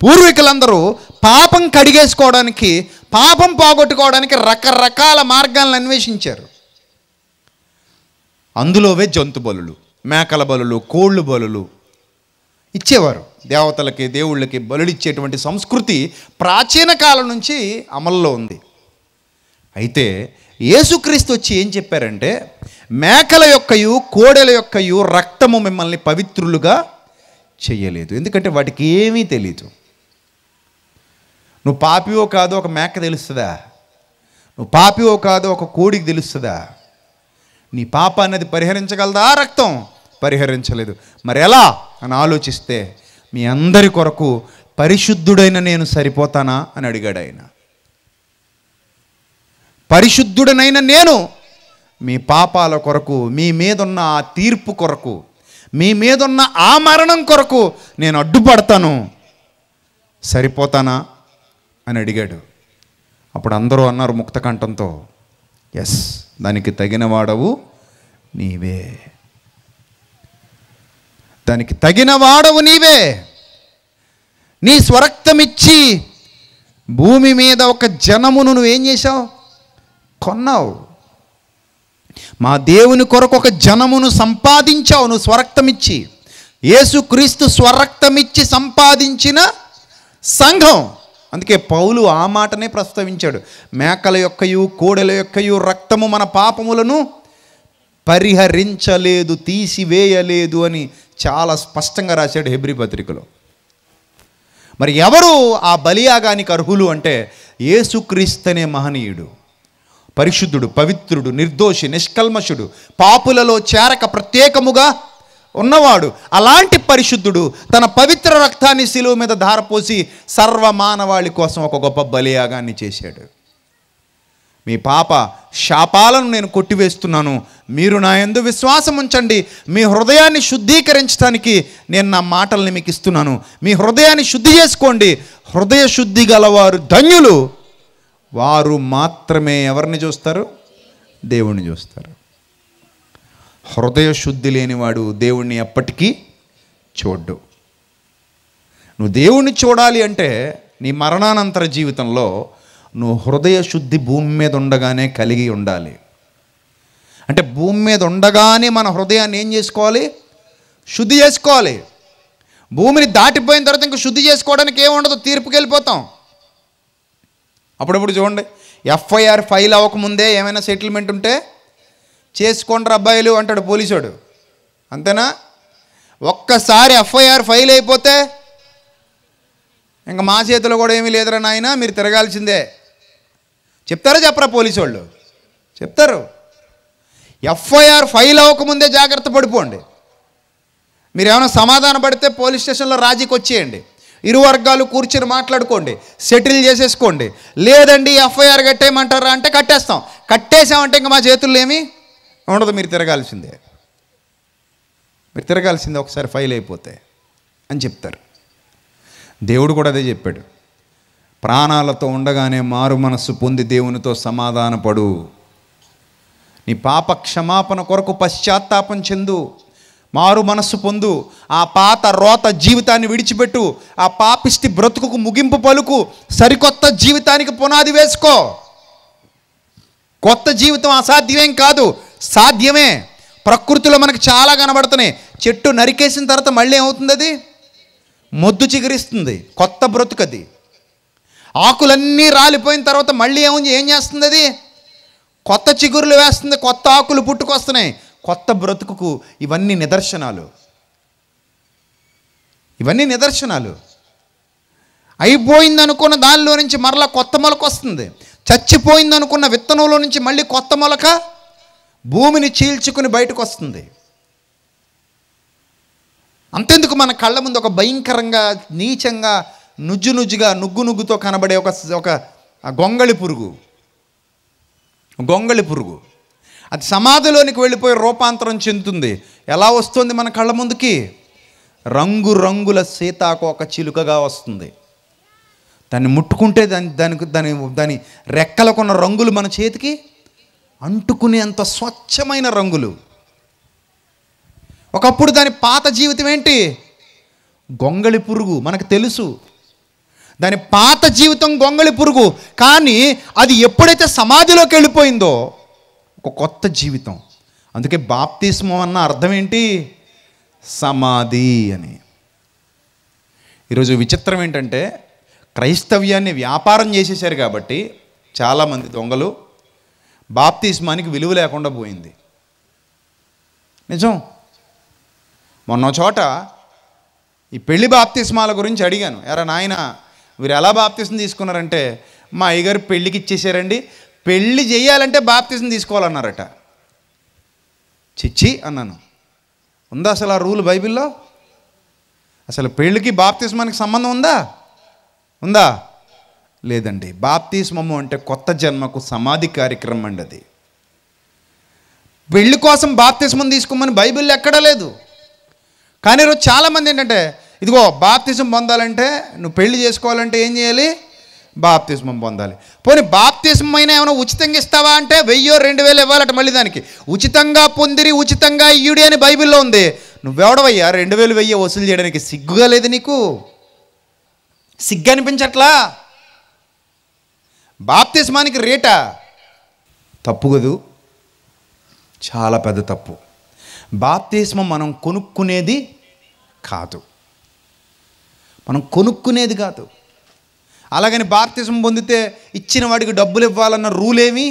పూర్వీకులందరూ పాపం కడిగేసుకోవడానికి పాపం పోగొట్టుకోవడానికి రకరకాల మార్గాలను అన్వేషించారు అందులోవే జంతు బలులు మేకల బలులు కోళ్ళు బలులు ఇచ్చేవారు దేవతలకి దేవుళ్ళకి బలుడిచ్చేటువంటి సంస్కృతి ప్రాచీన కాలం నుంచి అమల్లో ఉంది అయితే యేసుక్రీస్తు వచ్చి ఏం చెప్పారంటే మేకల యొక్కయు కోడెల యొక్కయు రక్తము మిమ్మల్ని పవిత్రులుగా చేయలేదు ఎందుకంటే వాటికి ఏమీ తెలియదు నువ్వు పాపివో కాదో ఒక మేక తెలుస్తుందా నువ్వు పాపివో కాదో ఒక కోడికి తెలుస్తుందా నీ పాప అనేది పరిహరించగలదా రక్తం పరిహరించలేదు మరి ఎలా అని ఆలోచిస్తే మీ అందరి కొరకు పరిశుద్ధుడైన నేను సరిపోతానా అని అడిగాడు ఆయన పరిశుద్ధుడనైన నేను మీ పాపాల కొరకు మీ మీదున్న ఆ తీర్పు కొరకు మీ మీదున్న ఆ మరణం కొరకు నేను అడ్డుపడతాను సరిపోతానా అని అడిగాడు అప్పుడు అందరూ అన్నారు ముక్తకంఠంతో ఎస్ దానికి తగిన వాడవు నీవే దానికి తగిన వాడవు నీవే నీ స్వరక్తమిచ్చి భూమి మీద ఒక జనమును నువ్వేం చేశావు కొన్నావు మా దేవుని కొరకు ఒక జనమును సంపాదించావు నువ్వు స్వరక్తమిచ్చి యేసుక్రీస్తు స్వరక్తమిచ్చి సంపాదించిన సంఘం అందుకే పౌలు ఆ మాటనే ప్రస్తావించాడు మేకల యొక్కయు కోడెల యొక్కయు రక్తము మన పాపములను పరిహరించలేదు తీసివేయలేదు అని చాలా స్పష్టంగా రాశాడు హెబ్రి పత్రికలో మరి ఎవరు ఆ బలియాగానికి అర్హులు అంటే ఏసుక్రీస్తనే మహనీయుడు పరిశుద్ధుడు పవిత్రుడు నిర్దోషి నిష్కల్మషుడు పాపులలో చేరక ప్రత్యేకముగా ఉన్నవాడు అలాంటి పరిశుద్ధుడు తన పవిత్ర రక్తాన్ని శిలువ మీద ధారపోసి సర్వ మానవాళి కోసం ఒక గొప్ప బలియాగాన్ని చేశాడు మీ పాప శాపాలను నేను కొట్టివేస్తున్నాను మీరు నా ఎందు విశ్వాసం ఉంచండి మీ హృదయాన్ని శుద్ధీకరించడానికి నేను నా మాటల్ని మీకు ఇస్తున్నాను మీ హృదయాన్ని శుద్ధి చేసుకోండి హృదయ శుద్ధి గలవారు ధన్యులు వారు మాత్రమే ఎవరిని చూస్తారు దేవుణ్ణి చూస్తారు హృదయ శుద్ధి లేనివాడు దేవుణ్ణి ఎప్పటికీ చూడ్డు నువ్వు దేవుణ్ణి చూడాలి అంటే నీ మరణానంతర జీవితంలో నువ్వు హృదయ శుద్ధి భూమి మీద ఉండగానే కలిగి ఉండాలి అంటే భూమి మీద ఉండగానే మన హృదయాన్ని ఏం చేసుకోవాలి శుద్ధి చేసుకోవాలి భూమిని దాటిపోయిన తర్వాత ఇంకా శుద్ధి చేసుకోవడానికి ఏముండదు తీర్పుకి వెళ్ళిపోతాం అప్పుడప్పుడు చూడండి ఎఫ్ఐఆర్ ఫైల్ అవ్వకముందే ఏమైనా సెటిల్మెంట్ ఉంటే చేసుకోండి అబ్బాయిలు అంటాడు పోలీసోడు అంతేనా ఒక్కసారి ఎఫ్ఐఆర్ ఫైల్ అయిపోతే ఇంకా మా చేతిలో కూడా ఏమీ లేదురా నాయన మీరు తిరగాల్సిందే చెప్తారా చెప్పరా పోలీసు వాళ్ళు చెప్తారు ఎఫ్ఐఆర్ ఫైల్ అవ్వకముందే జాగ్రత్త పడిపోండి మీరు ఏమైనా సమాధాన పడితే పోలీస్ స్టేషన్లో రాజీకి వచ్చేయండి ఇరు వర్గాలు కూర్చొని మాట్లాడుకోండి సెటిల్ చేసేసుకోండి లేదండి ఎఫ్ఐఆర్ కట్టేయమంటారా అంటే కట్టేస్తాం కట్టేసామంటే ఇంకా మా చేతుల్లో ఏమి ఉండదు మీరు తిరగాల్సిందే మీరు తిరగాల్సిందే ఒకసారి ఫైల్ అయిపోతే అని చెప్తారు దేవుడు కూడా అదే చెప్పాడు ప్రాణాలతో ఉండగానే మారు మనస్సు పొంది దేవునితో సమాధానపడు నీ పాప క్షమాపణ కొరకు పశ్చాత్తాపం చెందు మారు మనస్సు పొందు ఆ పాత రోత జీవితాన్ని విడిచిపెట్టు ఆ పాపిష్టి బ్రతుకుకు ముగింపు పలుకు సరికొత్త జీవితానికి పునాది వేసుకో కొత్త జీవితం అసాధ్యమేం కాదు సాధ్యమే ప్రకృతిలో మనకు చాలా కనబడుతున్నాయి చెట్టు నరికేసిన తర్వాత మళ్ళీ ఏమవుతుంది అది మొద్దు చిగురిస్తుంది కొత్త బ్రతుకది ఆకులన్నీ రాలిపోయిన తర్వాత మళ్ళీ ఏముంది ఏం చేస్తుంది అది కొత్త చిగురులు వేస్తుంది కొత్త ఆకులు పుట్టుకొస్తున్నాయి కొత్త బ్రతుకుకు ఇవన్నీ నిదర్శనాలు ఇవన్నీ నిదర్శనాలు అయిపోయింది అనుకున్న దానిలో నుంచి మరలా కొత్త మొలక వస్తుంది చచ్చిపోయింది అనుకున్న విత్తనంలో నుంచి మళ్ళీ కొత్త మొలక భూమిని చీల్చుకుని బయటకు వస్తుంది అంతెందుకు మన కళ్ళ ముందు ఒక భయంకరంగా నీచంగా నుజ్జు నుజ్జుగా నుగ్గు నుగ్గుతో కనబడే ఒక ఒక గొంగళి పురుగు గొంగళి పురుగు అది సమాధిలోనికి వెళ్ళిపోయి రూపాంతరం చెందుతుంది ఎలా వస్తుంది మన కళ్ళ ముందుకి రంగు రంగుల సీతాకోక చిలుకగా వస్తుంది దాన్ని ముట్టుకుంటే దాని దానికి దాని దాని రెక్కలకున్న రంగులు మన చేతికి అంటుకునేంత స్వచ్ఛమైన రంగులు ఒకప్పుడు దాని పాత జీవితం ఏంటి గొంగళి పురుగు మనకు తెలుసు దాని పాత జీవితం గొంగళి పురుగు కానీ అది ఎప్పుడైతే సమాధిలోకి వెళ్ళిపోయిందో ఒక కొత్త జీవితం అందుకే బాప్తిస్మం అన్న అర్థం ఏంటి సమాధి అని ఈరోజు విచిత్రం ఏంటంటే క్రైస్తవ్యాన్ని వ్యాపారం చేసేసారు కాబట్టి చాలామంది దొంగలు బాప్తిస్మానికి విలువ లేకుండా పోయింది నిజం మొన్న చోట ఈ పెళ్లి బాప్తిస్మాల గురించి అడిగాను ఎరా నాయన వీరు ఎలా బాప్తిసం తీసుకున్నారంటే మా అయ్యగారు పెళ్ళికి ఇచ్చేసారండి పెళ్ళి చేయాలంటే బాప్తిసం తీసుకోవాలన్నారట చిచ్చి అన్నాను ఉందా అసలు ఆ రూల్ బైబిల్లో అసలు పెళ్ళికి బాప్తిస్మానికి సంబంధం ఉందా ఉందా లేదండి బాప్తిస్మము అంటే కొత్త జన్మకు సమాధి కార్యక్రమం అండి అది పెళ్లి కోసం బాప్తిస్మం తీసుకోమని బైబిల్ ఎక్కడా లేదు కానీ ఈరోజు చాలామంది ఏంటంటే ఇదిగో బాప్తిజం పొందాలంటే నువ్వు పెళ్లి చేసుకోవాలంటే ఏం చేయాలి బాప్తిజం పొందాలి పోనీ బాప్తిజం అయినా ఏమైనా ఉచితంగా ఇస్తావా అంటే వెయ్యో రెండు వేలు ఇవ్వాలట మళ్ళీ దానికి ఉచితంగా పొందిరి ఉచితంగా ఇయుడి అని బైబిల్లో ఉంది నువ్వెవడవయ్యా రెండు వేలు వెయ్యి వసూలు చేయడానికి సిగ్గుగా లేదు నీకు సిగ్గు అనిపించట్లా బాప్తిస్మానికి రేటా తప్పు కదూ చాలా పెద్ద తప్పు బాప్తిస్మం మనం కొనుక్కునేది కాదు మనం కొనుక్కునేది కాదు అలాగని బాప్తిజం పొందితే ఇచ్చిన వాడికి డబ్బులు ఇవ్వాలన్న రూల్ ఏమీ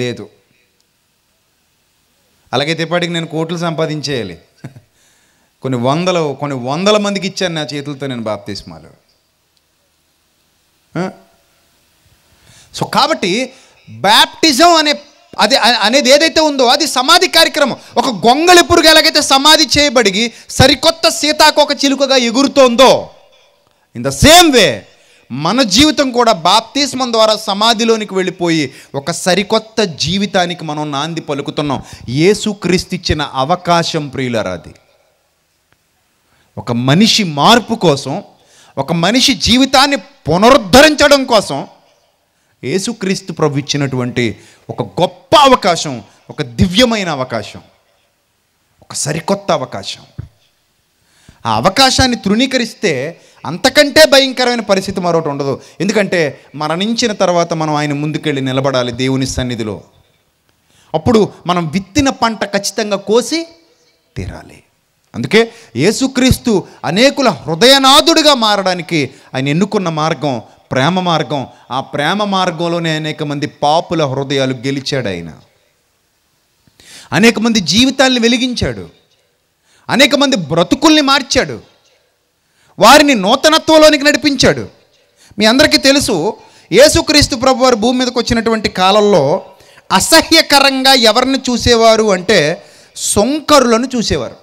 లేదు అలాగైతే ఇప్పటికి నేను కోట్లు సంపాదించేయాలి కొన్ని వందలు కొన్ని వందల మందికి ఇచ్చాను నా చేతులతో నేను బాప్తిస్మాలు సో కాబట్టి బ్యాప్టిజం అనే అది అనేది ఏదైతే ఉందో అది సమాధి కార్యక్రమం ఒక గొంగళి పురుగు ఎలాగైతే సమాధి చేయబడి సరికొత్త సీతాకోక చిలుకగా ఎగురుతోందో ఇన్ ద సేమ్ వే మన జీవితం కూడా బాప్తిస్మం ద్వారా సమాధిలోనికి వెళ్ళిపోయి ఒక సరికొత్త జీవితానికి మనం నాంది పలుకుతున్నాం ఇచ్చిన అవకాశం ప్రియులరాది ఒక మనిషి మార్పు కోసం ఒక మనిషి జీవితాన్ని పునరుద్ధరించడం కోసం యేసుక్రీస్తు ప్రభు ఇచ్చినటువంటి ఒక గొప్ప అవకాశం ఒక దివ్యమైన అవకాశం ఒక సరికొత్త అవకాశం ఆ అవకాశాన్ని తృణీకరిస్తే అంతకంటే భయంకరమైన పరిస్థితి మరొకటి ఉండదు ఎందుకంటే మరణించిన తర్వాత మనం ఆయన ముందుకెళ్ళి నిలబడాలి దేవుని సన్నిధిలో అప్పుడు మనం విత్తిన పంట ఖచ్చితంగా కోసి తీరాలి అందుకే యేసుక్రీస్తు అనేకుల హృదయనాథుడిగా మారడానికి ఆయన ఎన్నుకున్న మార్గం ప్రేమ మార్గం ఆ ప్రేమ మార్గంలోనే అనేక మంది పాపుల హృదయాలు గెలిచాడు ఆయన అనేక మంది జీవితాల్ని వెలిగించాడు అనేక మంది బ్రతుకుల్ని మార్చాడు వారిని నూతనత్వంలోనికి నడిపించాడు మీ అందరికీ తెలుసు యేసుక్రీస్తు ప్రభు వారు భూమి మీదకి వచ్చినటువంటి కాలంలో అసహ్యకరంగా ఎవరిని చూసేవారు అంటే సొంకరులను చూసేవారు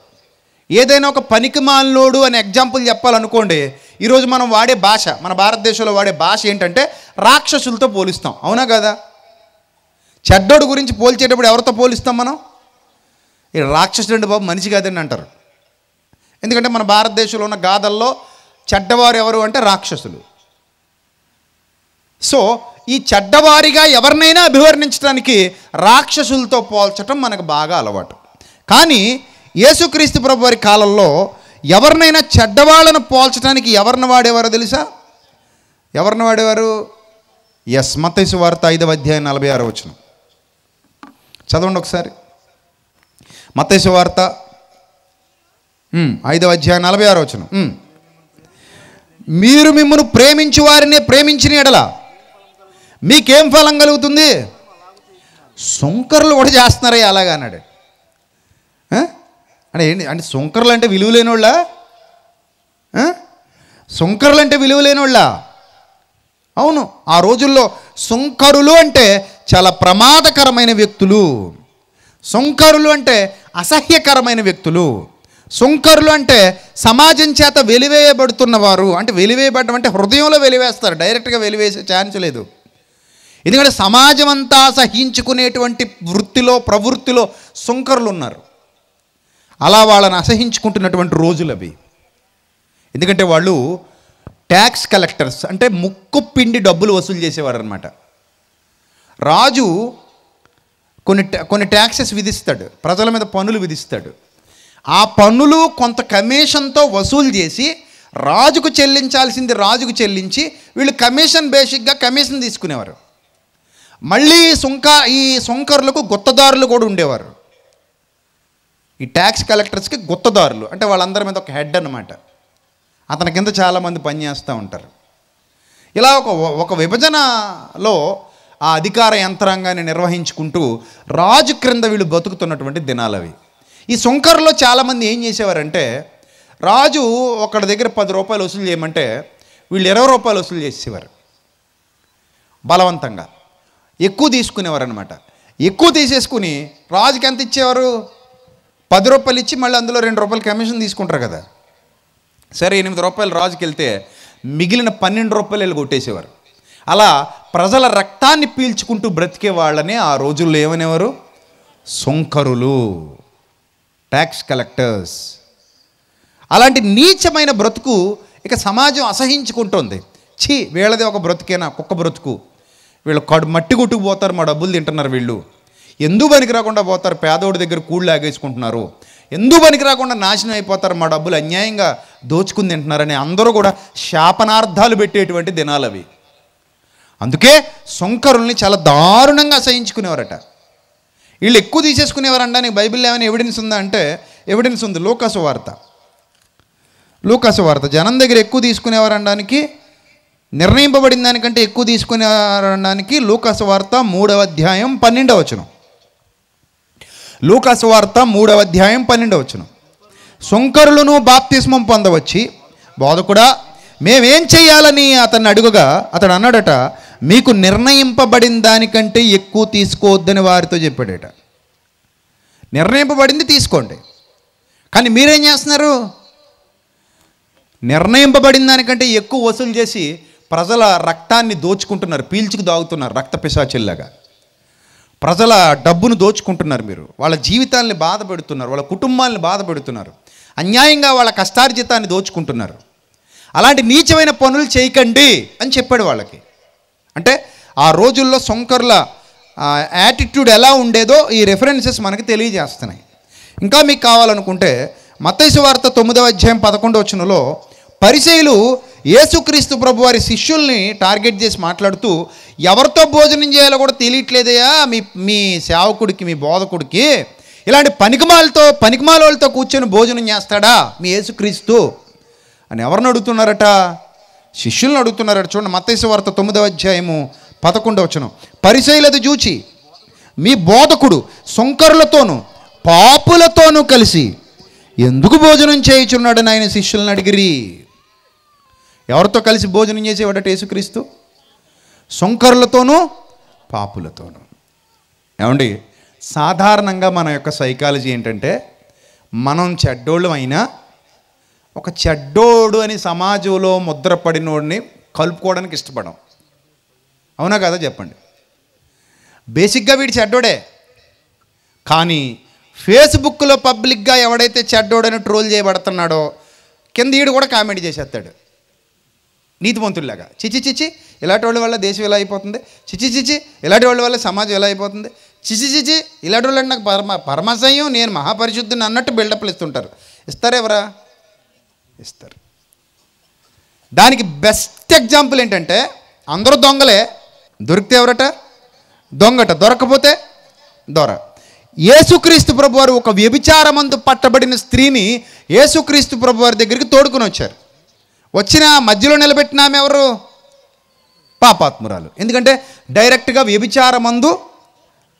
ఏదైనా ఒక పనికి మాలినోడు అని ఎగ్జాంపుల్ చెప్పాలనుకోండి ఈరోజు మనం వాడే భాష మన భారతదేశంలో వాడే భాష ఏంటంటే రాక్షసులతో పోలిస్తాం అవునా కదా చెడ్డోడు గురించి పోల్చేటప్పుడు ఎవరితో పోలిస్తాం మనం ఈ రాక్షసుడు అండి బాబు మనిషి కాదండి అంటారు ఎందుకంటే మన భారతదేశంలో ఉన్న గాథల్లో చెడ్డవారు ఎవరు అంటే రాక్షసులు సో ఈ చెడ్డవారిగా ఎవరినైనా అభివర్ణించడానికి రాక్షసులతో పోల్చటం మనకు బాగా అలవాటు కానీ యేసుక్రీస్తు ప్రభు వారి కాలంలో ఎవరినైనా చెడ్డవాళ్ళను పోల్చడానికి ఎవరిని వాడేవారో తెలుసా ఎవరిని వాడేవారు ఎస్ మతేసు వార్త ఐదవ అధ్యాయం నలభై ఆరు వచ్చిన చదవండి ఒకసారి మతేసు వార్త ఐదవ అధ్యాయం నలభై ఆరు వచ్చిన మీరు మిమ్మల్ని ప్రేమించు వారిని ప్రేమించిన ఎడల మీకేం ఫలం కలుగుతుంది సుంకర్లు కూడా చేస్తున్నారా అలాగా అన్నాడు అంటే ఏంటి అంటే సుంకర్లు అంటే విలువ లేనోళ్ళా సుంకర్లు అంటే విలువ లేనోళ్ళా అవును ఆ రోజుల్లో సుంకరులు అంటే చాలా ప్రమాదకరమైన వ్యక్తులు సుంకరులు అంటే అసహ్యకరమైన వ్యక్తులు సుంకరులు అంటే సమాజం చేత వెలివేయబడుతున్నవారు అంటే వెలివేయబడడం అంటే హృదయంలో వెలివేస్తారు డైరెక్ట్గా వెలివేసే ఛాన్స్ లేదు ఎందుకంటే సమాజం అంతా అసహించుకునేటువంటి వృత్తిలో ప్రవృత్తిలో సుంకరులు ఉన్నారు అలా వాళ్ళని అసహించుకుంటున్నటువంటి రోజులు అవి ఎందుకంటే వాళ్ళు ట్యాక్స్ కలెక్టర్స్ అంటే ముక్కు పిండి డబ్బులు వసూలు చేసేవారు అనమాట రాజు కొన్ని కొన్ని ట్యాక్సెస్ విధిస్తాడు ప్రజల మీద పన్నులు విధిస్తాడు ఆ పన్నులు కొంత కమిషన్తో వసూలు చేసి రాజుకు చెల్లించాల్సింది రాజుకు చెల్లించి వీళ్ళు కమిషన్ బేసిక్గా కమిషన్ తీసుకునేవారు మళ్ళీ సుంక ఈ సుంకర్లకు గుత్తదారులు కూడా ఉండేవారు ఈ ట్యాక్స్ కలెక్టర్స్కి గుత్తదారులు అంటే వాళ్ళందరి మీద ఒక హెడ్ అనమాట అతని కింద చాలామంది పనిచేస్తూ ఉంటారు ఇలా ఒక ఒక విభజనలో ఆ అధికార యంత్రాంగాన్ని నిర్వహించుకుంటూ రాజు క్రింద వీళ్ళు బతుకుతున్నటువంటి దినాలవి ఈ సుంకర్లో చాలామంది ఏం చేసేవారంటే రాజు ఒకడి దగ్గర పది రూపాయలు వసూలు చేయమంటే వీళ్ళు ఇరవై రూపాయలు వసూలు చేసేవారు బలవంతంగా ఎక్కువ తీసుకునేవారు అనమాట ఎక్కువ తీసేసుకుని రాజుకి ఎంత ఇచ్చేవారు పది రూపాయలు ఇచ్చి మళ్ళీ అందులో రెండు రూపాయలు కమిషన్ తీసుకుంటారు కదా సరే ఎనిమిది రూపాయలు రాజుకి వెళ్తే మిగిలిన పన్నెండు రూపాయలు వెళ్ళి కొట్టేసేవారు అలా ప్రజల రక్తాన్ని పీల్చుకుంటూ బ్రతికే వాళ్ళని ఆ రోజుల్లో ఏమనేవారు సొంకరులు ట్యాక్స్ కలెక్టర్స్ అలాంటి నీచమైన బ్రతుకు ఇక సమాజం అసహించుకుంటుంది ఛీ వీళ్ళది ఒక బ్రతుకేనా కుక్క బ్రతుకు వీళ్ళు కడు మట్టి కొట్టుకుపోతారు మా డబ్బులు తింటున్నారు వీళ్ళు ఎందుకు పనికి రాకుండా పోతారు పేదోడి దగ్గర కూళ్ళు లాగేసుకుంటున్నారు ఎందుకు పనికి రాకుండా నాశనం అయిపోతారు మా డబ్బులు అన్యాయంగా దోచుకుంది తింటున్నారని అందరూ కూడా శాపనార్థాలు పెట్టేటువంటి దినాలు అవి అందుకే సొంకరుల్ని చాలా దారుణంగా అసహించుకునేవారట వీళ్ళు ఎక్కువ తీసేసుకునేవారంట నీకు ఏమైనా ఎవిడెన్స్ ఉందా అంటే ఎవిడెన్స్ ఉంది లోకాసు వార్త లోకాసు వార్త జనం దగ్గర ఎక్కువ తీసుకునేవారనడానికి నిర్ణయింపబడిన దానికంటే ఎక్కువ తీసుకునేవారనడానికి లోకాసు వార్త మూడవ అధ్యాయం పన్నెండవ వచనం లూకాసు వార్త మూడవ అధ్యాయం పన్నెండవ వచ్చును సుంకరులను బాప్తిస్మం పొందవచ్చి బోధకుడా మేమేం చేయాలని అతన్ని అడుగుగా అతడు అన్నాడట మీకు నిర్ణయింపబడిన దానికంటే ఎక్కువ తీసుకోవద్దని వారితో చెప్పాడట నిర్ణయింపబడింది తీసుకోండి కానీ మీరేం చేస్తున్నారు నిర్ణయింపబడిన దానికంటే ఎక్కువ వసూలు చేసి ప్రజల రక్తాన్ని దోచుకుంటున్నారు పీల్చుకు దాగుతున్నారు రక్త పిశాచిల్లాగా ప్రజల డబ్బును దోచుకుంటున్నారు మీరు వాళ్ళ జీవితాలని బాధ పెడుతున్నారు వాళ్ళ కుటుంబాలను బాధ పెడుతున్నారు అన్యాయంగా వాళ్ళ కష్టార్జితాన్ని దోచుకుంటున్నారు అలాంటి నీచమైన పనులు చేయకండి అని చెప్పాడు వాళ్ళకి అంటే ఆ రోజుల్లో సొంకర్ల యాటిట్యూడ్ ఎలా ఉండేదో ఈ రెఫరెన్సెస్ మనకి తెలియజేస్తున్నాయి ఇంకా మీకు కావాలనుకుంటే మతైసు వార్త తొమ్మిదవ అధ్యాయం పదకొండవ వచనంలో పరిచయులు యేసుక్రీస్తు ప్రభు వారి శిష్యుల్ని టార్గెట్ చేసి మాట్లాడుతూ ఎవరితో భోజనం చేయాలో కూడా తెలియట్లేదయా మీ మీ సేవకుడికి మీ బోధకుడికి ఇలాంటి పనికిమాలతో పనికిమాలతో కూర్చొని భోజనం చేస్తాడా మీ యేసుక్రీస్తు అని ఎవరిని అడుగుతున్నారట శిష్యులను అడుగుతున్నారట చూడండి మత్తైసు వార్త తొమ్మిదవ అధ్యాయము వచ్చనం పరిశైలది చూచి మీ బోధకుడు సొంకరులతోనూ పాపులతోనూ కలిసి ఎందుకు భోజనం చేయుచున్నాడని ఆయన శిష్యులను అడిగిరి ఎవరితో కలిసి భోజనం చేసేవాడట యేసుక్రీస్తు సొంకరులతోనూ పాపులతోనూ ఏమండి సాధారణంగా మన యొక్క సైకాలజీ ఏంటంటే మనం చెడ్డోళ్ళు అయినా ఒక చెడ్డోడు అని సమాజంలో ముద్రపడినోడిని కలుపుకోవడానికి ఇష్టపడం అవునా కదా చెప్పండి బేసిక్గా వీడు చెడ్డోడే కానీ ఫేస్బుక్లో పబ్లిక్గా ఎవడైతే చెడ్డోడని ట్రోల్ చేయబడుతున్నాడో కింద వీడు కూడా కామెడీ చేసేస్తాడు నీతిమంతుల్లాగా చిచి చిచి ఇలాంటి వాళ్ళ వల్ల దేశం ఎలా అయిపోతుంది చిచి చిచి ఇలాంటి వాళ్ళ వల్ల సమాజం ఎలా అయిపోతుంది చిచి చిచి ఇలాంటి వాళ్ళు నాకు పరమ పరమసయం నేను మహాపరిశుద్ధుని అన్నట్టు బిల్డప్లు ఇస్తుంటారు ఇస్తారెవరా ఇస్తారు దానికి బెస్ట్ ఎగ్జాంపుల్ ఏంటంటే అందరూ దొంగలే దొరికితే ఎవరట దొంగట దొరకపోతే దొర యేసుక్రీస్తు ప్రభువారు ఒక వ్యభిచారమందు పట్టబడిన స్త్రీని యేసుక్రీస్తు ప్రభువారి దగ్గరికి తోడుకుని వచ్చారు వచ్చిన మధ్యలో నిలబెట్టినామెవరు ఎవరు పాపాత్మురాలు ఎందుకంటే డైరెక్ట్గా వ్యభిచారమందు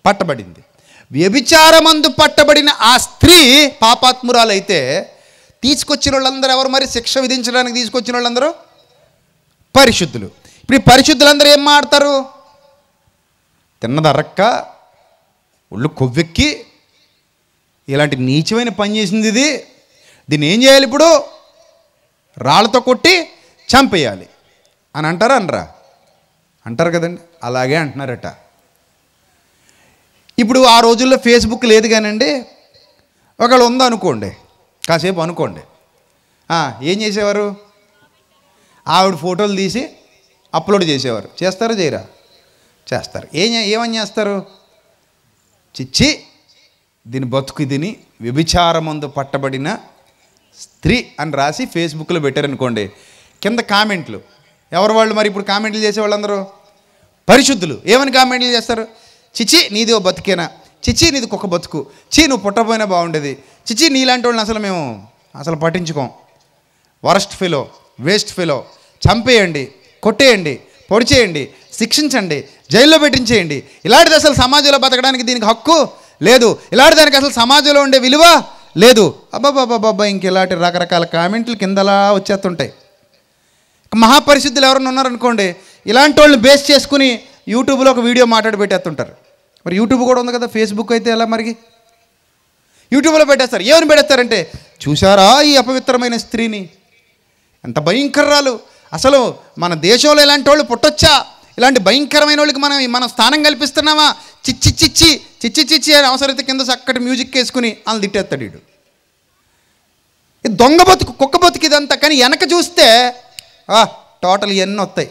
పట్టబడింది వ్యభిచారమందు పట్టబడిన ఆ స్త్రీ పాపాత్మురాలైతే తీసుకొచ్చిన వాళ్ళందరూ ఎవరు మరి శిక్ష విధించడానికి తీసుకొచ్చిన వాళ్ళందరూ పరిశుద్ధులు ఇప్పుడు ఈ పరిశుద్ధులందరూ ఏం మాడతారు తిన్నదరక్క ఒళ్ళు కొవ్వెక్కి ఇలాంటి నీచమైన పని చేసింది ఇది దీన్ని ఏం చేయాలి ఇప్పుడు రాళ్ళతో కొట్టి చంపేయాలి అని అంటారా అనరా అంటారు కదండి అలాగే అంటున్నారట ఇప్పుడు ఆ రోజుల్లో ఫేస్బుక్ లేదు కానండి ఒకళ్ళు ఉందనుకోండి కాసేపు అనుకోండి ఏం చేసేవారు ఆవిడ ఫోటోలు తీసి అప్లోడ్ చేసేవారు చేస్తారు చేయరా చేస్తారు ఏం ఏమని చేస్తారు చిచ్చి దీని బతుకు దీని వ్యభిచారమందు పట్టబడిన స్త్రీ అని రాసి ఫేస్బుక్లో పెట్టారనుకోండి కింద కామెంట్లు ఎవరు వాళ్ళు మరి ఇప్పుడు కామెంట్లు చేసే వాళ్ళందరూ పరిశుద్ధులు ఏమని కామెంట్లు చేస్తారు చిచి నీది ఓ బతికేనా చిచి నీది కుక్క బతుకు చీ నువ్వు పుట్టపోయినా బాగుండేది చిచి నీలాంటి వాళ్ళని అసలు మేము అసలు పట్టించుకోం వరస్ట్ ఫెలో వేస్ట్ ఫెలో చంపేయండి కొట్టేయండి పొడిచేయండి శిక్షించండి జైల్లో పెట్టించేయండి ఇలాంటిది అసలు సమాజంలో బతకడానికి దీనికి హక్కు లేదు ఇలాంటి దానికి అసలు సమాజంలో ఉండే విలువ లేదు అబ్బాబాబాబా ఇంకెలాంటి రకరకాల కామెంట్లు కిందలా వచ్చేస్తుంటాయి మహాపరిశుద్ధులు ఎవరైనా ఉన్నారనుకోండి ఇలాంటి వాళ్ళని బేస్ చేసుకుని యూట్యూబ్లో ఒక వీడియో మాట్లాడి పెట్టేస్తుంటారు మరి యూట్యూబ్ కూడా ఉంది కదా ఫేస్బుక్ అయితే ఎలా మరి యూట్యూబ్లో పెట్టేస్తారు ఏమని పెడేస్తారంటే చూసారా ఈ అపవిత్రమైన స్త్రీని ఎంత భయంకరాలు అసలు మన దేశంలో ఇలాంటి వాళ్ళు పుట్టొచ్చా ఇలాంటి భయంకరమైన వాళ్ళకి మనం మన స్థానం కల్పిస్తున్నామా చిచ్చి చిచ్చి చిచ్చి చిచ్చి అని అవసరమైతే కింద చక్కటి మ్యూజిక్ వేసుకుని వాళ్ళు తిట్టేస్తాడు వీడు దొంగ బతుకు కుక్క బతుకు ఇదంతా కానీ వెనక చూస్తే టోటల్ ఇవన్నీ వస్తాయి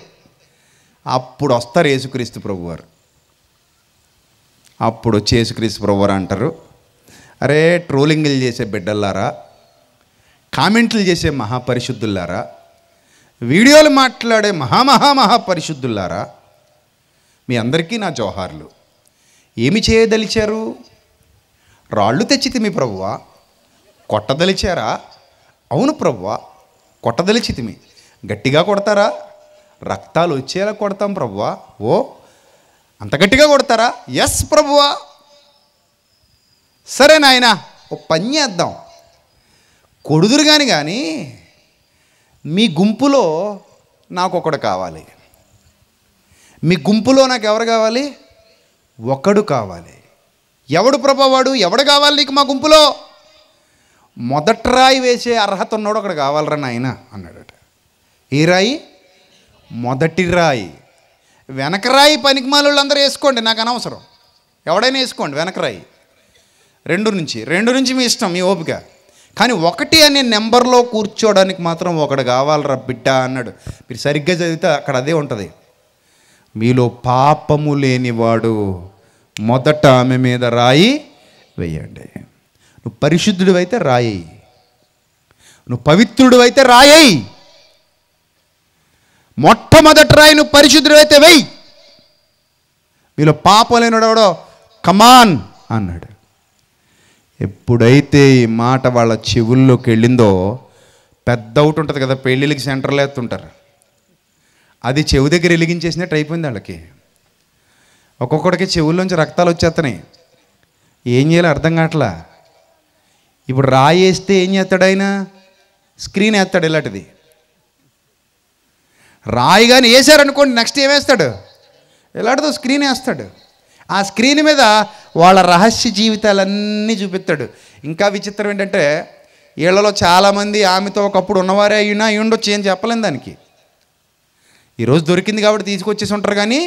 అప్పుడు వస్తారు యేసుక్రీస్తు ప్రభువారు అప్పుడు వచ్చి యేసుక్రీస్తు ప్రభువారు అంటారు అరే ట్రోలింగులు చేసే బిడ్డల్లారా కామెంట్లు చేసే మహాపరిశుద్ధులారా వీడియోలు మాట్లాడే మహామహామహాపరిశుద్ధుల్లారా మీ అందరికీ నా జోహార్లు ఏమి చేయదలిచారు రాళ్ళు తెచ్చితిమి ప్రభువా కొట్టదలిచారా అవును ప్రభువా కొట్టదలిచితిమి గట్టిగా కొడతారా రక్తాలు వచ్చేలా కొడతాం ప్రభువా ఓ అంత గట్టిగా కొడతారా ఎస్ ప్రభువా సరే నాయన ఓ పని చేద్దాం కొడుదురు కానీ కానీ మీ గుంపులో నాకు కావాలి మీ గుంపులో నాకు ఎవరు కావాలి ఒకడు కావాలి ఎవడు ప్రభావాడు ఎవడు కావాలి నీకు మా గుంపులో మొదట రాయి వేసే అర్హత ఉన్నాడు ఒకడు కావాలరా నాయన అన్నాడట ఏ రాయి మొదటి రాయి వెనక రాయి పనికి మాలందరూ వేసుకోండి నాకు అనవసరం ఎవడైనా వేసుకోండి వెనక రాయి రెండు నుంచి రెండు నుంచి మీ ఇష్టం మీ ఓపిక కానీ ఒకటి అనే నెంబర్లో కూర్చోవడానికి మాత్రం ఒకడు కావాలరా బిడ్డ అన్నాడు మీరు సరిగ్గా చదివితే అక్కడ అదే ఉంటుంది మీలో పాపము లేనివాడు మొదట ఆమె మీద రాయి వేయండి నువ్వు పరిశుద్ధుడు అయితే రాయి నువ్వు పవిత్రుడు అయితే రాయి మొట్టమొదట రాయి నువ్వు పరిశుద్ధుడు అయితే వెయ్యి మీలో పాపం లేనివాడో కమాన్ అన్నాడు ఎప్పుడైతే ఈ మాట వాళ్ళ చెవుల్లోకి వెళ్ళిందో పెద్ద అవుట్ ఉంటుంది కదా పెళ్ళిళ్ళకి సెంటర్లు ఎత్తుంటారు అది చెవు దగ్గర వెలిగించేసినట్టు అయిపోయింది వాళ్ళకి ఒక్కొక్కడికి చెవుల్లోంచి రక్తాలు వచ్చేస్తున్నాయి ఏం చేయాలో అర్థం కావట్లా ఇప్పుడు రాయేస్తే ఏం చేస్తాడు ఆయన స్క్రీన్ వేస్తాడు ఇలాంటిది రాయి కానీ వేసారనుకోండి నెక్స్ట్ ఏమేస్తాడు ఇలాంటిదో స్క్రీన్ వేస్తాడు ఆ స్క్రీన్ మీద వాళ్ళ రహస్య జీవితాలన్నీ చూపిస్తాడు ఇంకా విచిత్రం ఏంటంటే వీళ్ళలో చాలామంది ఆమెతో ఒకప్పుడు ఉన్నవారే అయినా అయ్యుండొచ్చు ఏం చెప్పలేం దానికి ఈరోజు దొరికింది కాబట్టి తీసుకొచ్చేసి ఉంటారు కానీ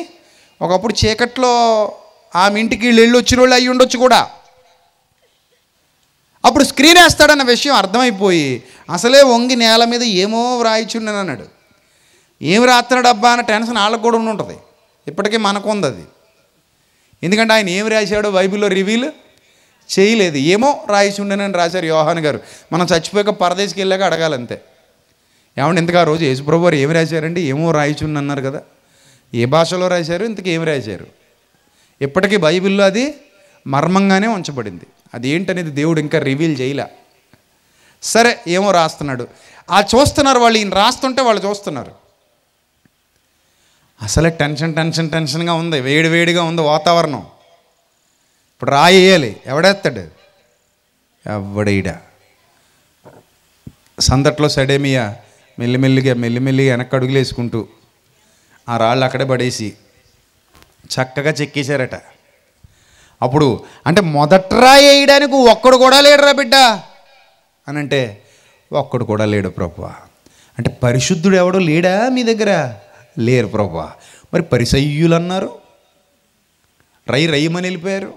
ఒకప్పుడు చీకట్లో ఆమె ఇంటికి వెళ్ళి వచ్చిన వాళ్ళు అయి ఉండొచ్చు కూడా అప్పుడు స్క్రీన్ వేస్తాడన్న విషయం అర్థమైపోయి అసలే వంగి నేల మీద ఏమో వ్రాయిచుండని అన్నాడు ఏం రాస్తున్నాడు అబ్బా అన్న టెన్షన్ వాళ్ళకు కూడా ఉంటుంది ఇప్పటికీ మనకు ఉంది అది ఎందుకంటే ఆయన ఏం రాశాడో బైబిల్లో రివీల్ చేయలేదు ఏమో రాయిచుండెనని రాశారు యోహాన్ గారు మనం చచ్చిపోయాక పరదేశికి వెళ్ళాక అడగాలంతే ఏమంటే ఇంతకు ఆ రోజు యేసుప్రభు వారు ఏమి రాశారండి ఏమో రాయిచుండి అన్నారు కదా ఏ భాషలో రాశారు ఇంతకు ఏమి రాశారు ఇప్పటికీ బైబిల్లో అది మర్మంగానే ఉంచబడింది అది ఏంటనేది దేవుడు ఇంకా రివీల్ చేయలే సరే ఏమో రాస్తున్నాడు ఆ చూస్తున్నారు వాళ్ళు ఈయన రాస్తుంటే వాళ్ళు చూస్తున్నారు అసలే టెన్షన్ టెన్షన్ టెన్షన్గా ఉంది వేడి వేడిగా ఉంది వాతావరణం ఇప్పుడు రాయేయాలి ఎవడేస్తాడు ఎవడేయడా సందట్లో సడేమియా మెల్లిమెల్లిగా మెల్లిమెల్లిగా వెనక్కి అడుగులు వేసుకుంటూ ఆ రాళ్ళు అక్కడే పడేసి చక్కగా చెక్కేశారట అప్పుడు అంటే మొదట రాయి వేయడానికి ఒక్కడు కూడా లేడురా బిడ్డ అని అంటే ఒక్కడు కూడా లేడు ప్రభు అంటే పరిశుద్ధుడు ఎవడో లేడా మీ దగ్గర లేరు ప్రభు మరి పరిసయ్యులు అన్నారు రై రయ్యమని వెళ్ళిపోయారు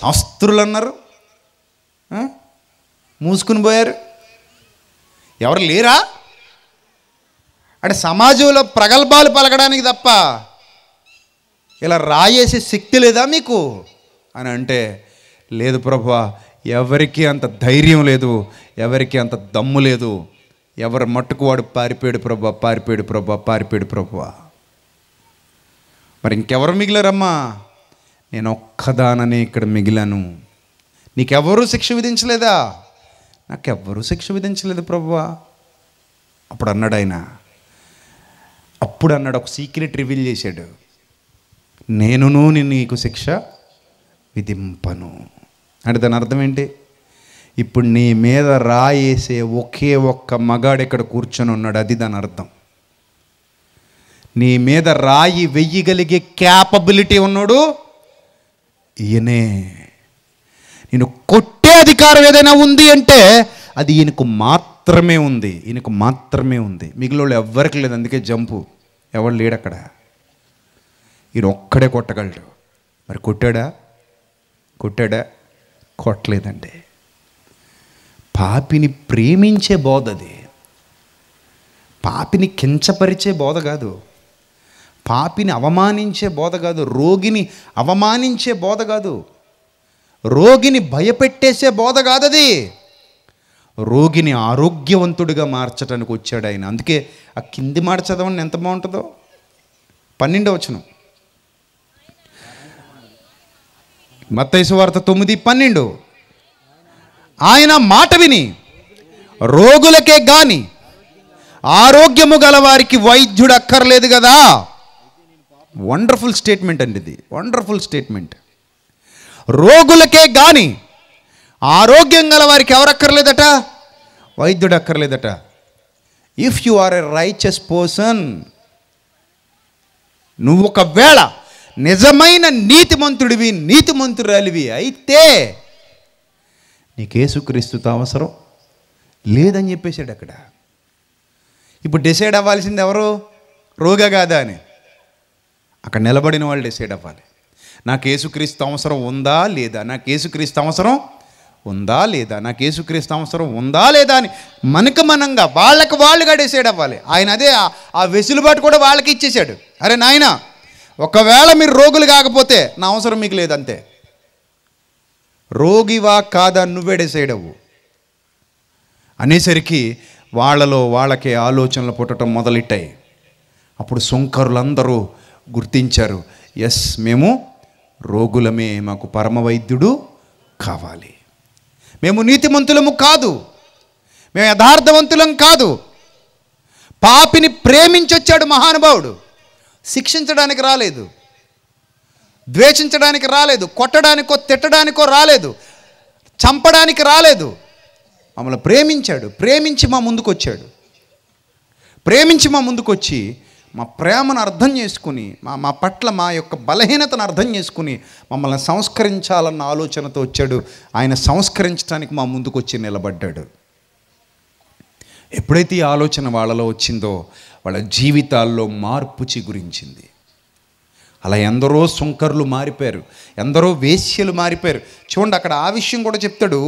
శాస్త్రులు అన్నారు మూసుకుని పోయారు ఎవరు లేరా అంటే సమాజంలో ప్రగల్భాలు పలకడానికి తప్ప ఇలా రాయేసే శక్తి లేదా మీకు అని అంటే లేదు ప్రభు ఎవరికి అంత ధైర్యం లేదు ఎవరికి అంత దమ్ము లేదు ఎవరు మట్టుకు వాడు పారిపోయాడు ప్రభా పారిపోయాడు ప్రభా పారిపోయాడు ప్రభు మరి ఇంకెవరు మిగిలారమ్మా నేను ఒక్కదానని ఇక్కడ మిగిలాను నీకెవరూ శిక్ష విధించలేదా నాకెవ్వరూ శిక్ష విధించలేదు ప్రభువా అప్పుడు అన్నాడు ఆయన అప్పుడు అన్నాడు ఒక సీక్రెట్ రివీల్ చేశాడు నేనును నేను నీకు శిక్ష విధింపను అంటే దాని అర్థం ఏంటి ఇప్పుడు నీ మీద రాయేసే ఒకే ఒక్క మగాడు ఇక్కడ కూర్చొని ఉన్నాడు అది దాని అర్థం నీ మీద రాయి వెయ్యగలిగే క్యాపబిలిటీ ఉన్నాడు ఈయనే నేను కొట్టే అధికారం ఏదైనా ఉంది అంటే అది ఈయనకు మాత్రమే ఉంది ఈయనకు మాత్రమే ఉంది మిగిలిన ఎవ్వరికి లేదు అందుకే జంపు ఎవరు లేడు అక్కడ ఈయన ఒక్కడే కొట్టగలడు మరి కొట్టాడా కొట్టాడా కొట్టలేదండి పాపిని ప్రేమించే బోధ అది పాపిని కించపరిచే బోధ కాదు పాపిని అవమానించే బోధ కాదు రోగిని అవమానించే బోధ కాదు రోగిని భయపెట్టేసే బోధ కాదది రోగిని ఆరోగ్యవంతుడిగా మార్చడానికి వచ్చాడు ఆయన అందుకే ఆ కింది మాట చదవండి ఎంత బాగుంటుందో పన్నెండవ వచనం మత్తైసు వార్త తొమ్మిది పన్నెండు ఆయన మాట విని రోగులకే కాని ఆరోగ్యము గల వారికి వైద్యుడు అక్కర్లేదు కదా వండర్ఫుల్ స్టేట్మెంట్ అండి ఇది వండర్ఫుల్ స్టేట్మెంట్ రోగులకే గాని ఆరోగ్యం గల వారికి ఎవరక్కర్లేదట వైద్యుడు అక్కర్లేదట if you are a righteous person నువ్వు ఒకవేళ నిజమైన నీతిమంతుడివి నీతిమంతురాలివి అయితే నీకేసుక్రీస్తుతో అవసరం లేదని చెప్పేశాడు అక్కడ ఇప్పుడు డిసైడ్ అవ్వాల్సింది ఎవరు రోగా కాదా అని అక్కడ నిలబడిన వాళ్ళు డిసైడ్ అవ్వాలి నా కేసుక్రీస్తు అవసరం ఉందా లేదా నా కేసుక్రీస్తు అవసరం ఉందా లేదా నా కేసుక్రీస్తు అవసరం ఉందా లేదా అని మనకు మనంగా వాళ్ళకి వాళ్ళు గడేసాడు అవ్వాలి ఆయన అదే ఆ వెసులుబాటు కూడా వాళ్ళకి ఇచ్చేసాడు అరే నాయన ఒకవేళ మీరు రోగులు కాకపోతే నా అవసరం మీకు లేదంతే రోగివా కాదా నువ్వేడేసేయడవు అనేసరికి వాళ్ళలో వాళ్ళకే ఆలోచనలు పుట్టడం మొదలెట్టాయి అప్పుడు సుంకరులందరూ గుర్తించారు ఎస్ మేము రోగులమే మాకు పరమ వైద్యుడు కావాలి మేము నీతిమంతులము కాదు మేము యథార్థవంతులం కాదు పాపిని ప్రేమించొచ్చాడు మహానుభావుడు శిక్షించడానికి రాలేదు ద్వేషించడానికి రాలేదు కొట్టడానికో తిట్టడానికో రాలేదు చంపడానికి రాలేదు మమ్మల్ని ప్రేమించాడు ప్రేమించి మా ముందుకొచ్చాడు ప్రేమించి మా ముందుకొచ్చి మా ప్రేమను అర్థం చేసుకుని మా మా పట్ల మా యొక్క బలహీనతను అర్థం చేసుకుని మమ్మల్ని సంస్కరించాలన్న ఆలోచనతో వచ్చాడు ఆయన సంస్కరించడానికి మా ముందుకు వచ్చి నిలబడ్డాడు ఎప్పుడైతే ఈ ఆలోచన వాళ్ళలో వచ్చిందో వాళ్ళ జీవితాల్లో మార్పు చిగురించింది అలా ఎందరో సుంకర్లు మారిపోయారు ఎందరో వేశ్యలు మారిపోయారు చూడండి అక్కడ ఆ విషయం కూడా చెప్తాడు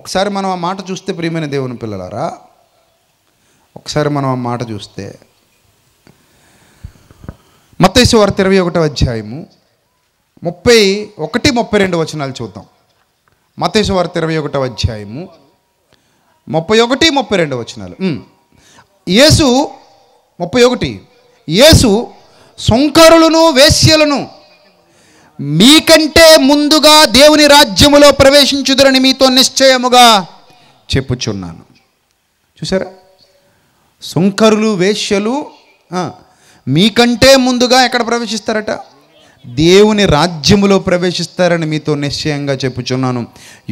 ఒకసారి మనం ఆ మాట చూస్తే ప్రియమైన దేవుని పిల్లలారా ఒకసారి మనం ఆ మాట చూస్తే మత్తైసు ఇరవై ఒకటో అధ్యాయము ముప్పై ఒకటి ముప్పై రెండు వచనాలు చూద్దాం మత్తైసు ఇరవై ఒకటో అధ్యాయము ముప్పై ఒకటి ముప్పై రెండు వచనాలు యేసు ముప్పై ఒకటి యేసు సొంకరులను వేశ్యలను మీకంటే ముందుగా దేవుని రాజ్యములో ప్రవేశించుదరని మీతో నిశ్చయముగా చెప్పుచున్నాను చూసారా సుంకరులు వేశ్యలు మీకంటే ముందుగా ఎక్కడ ప్రవేశిస్తారట దేవుని రాజ్యములో ప్రవేశిస్తారని మీతో నిశ్చయంగా చెప్పుచున్నాను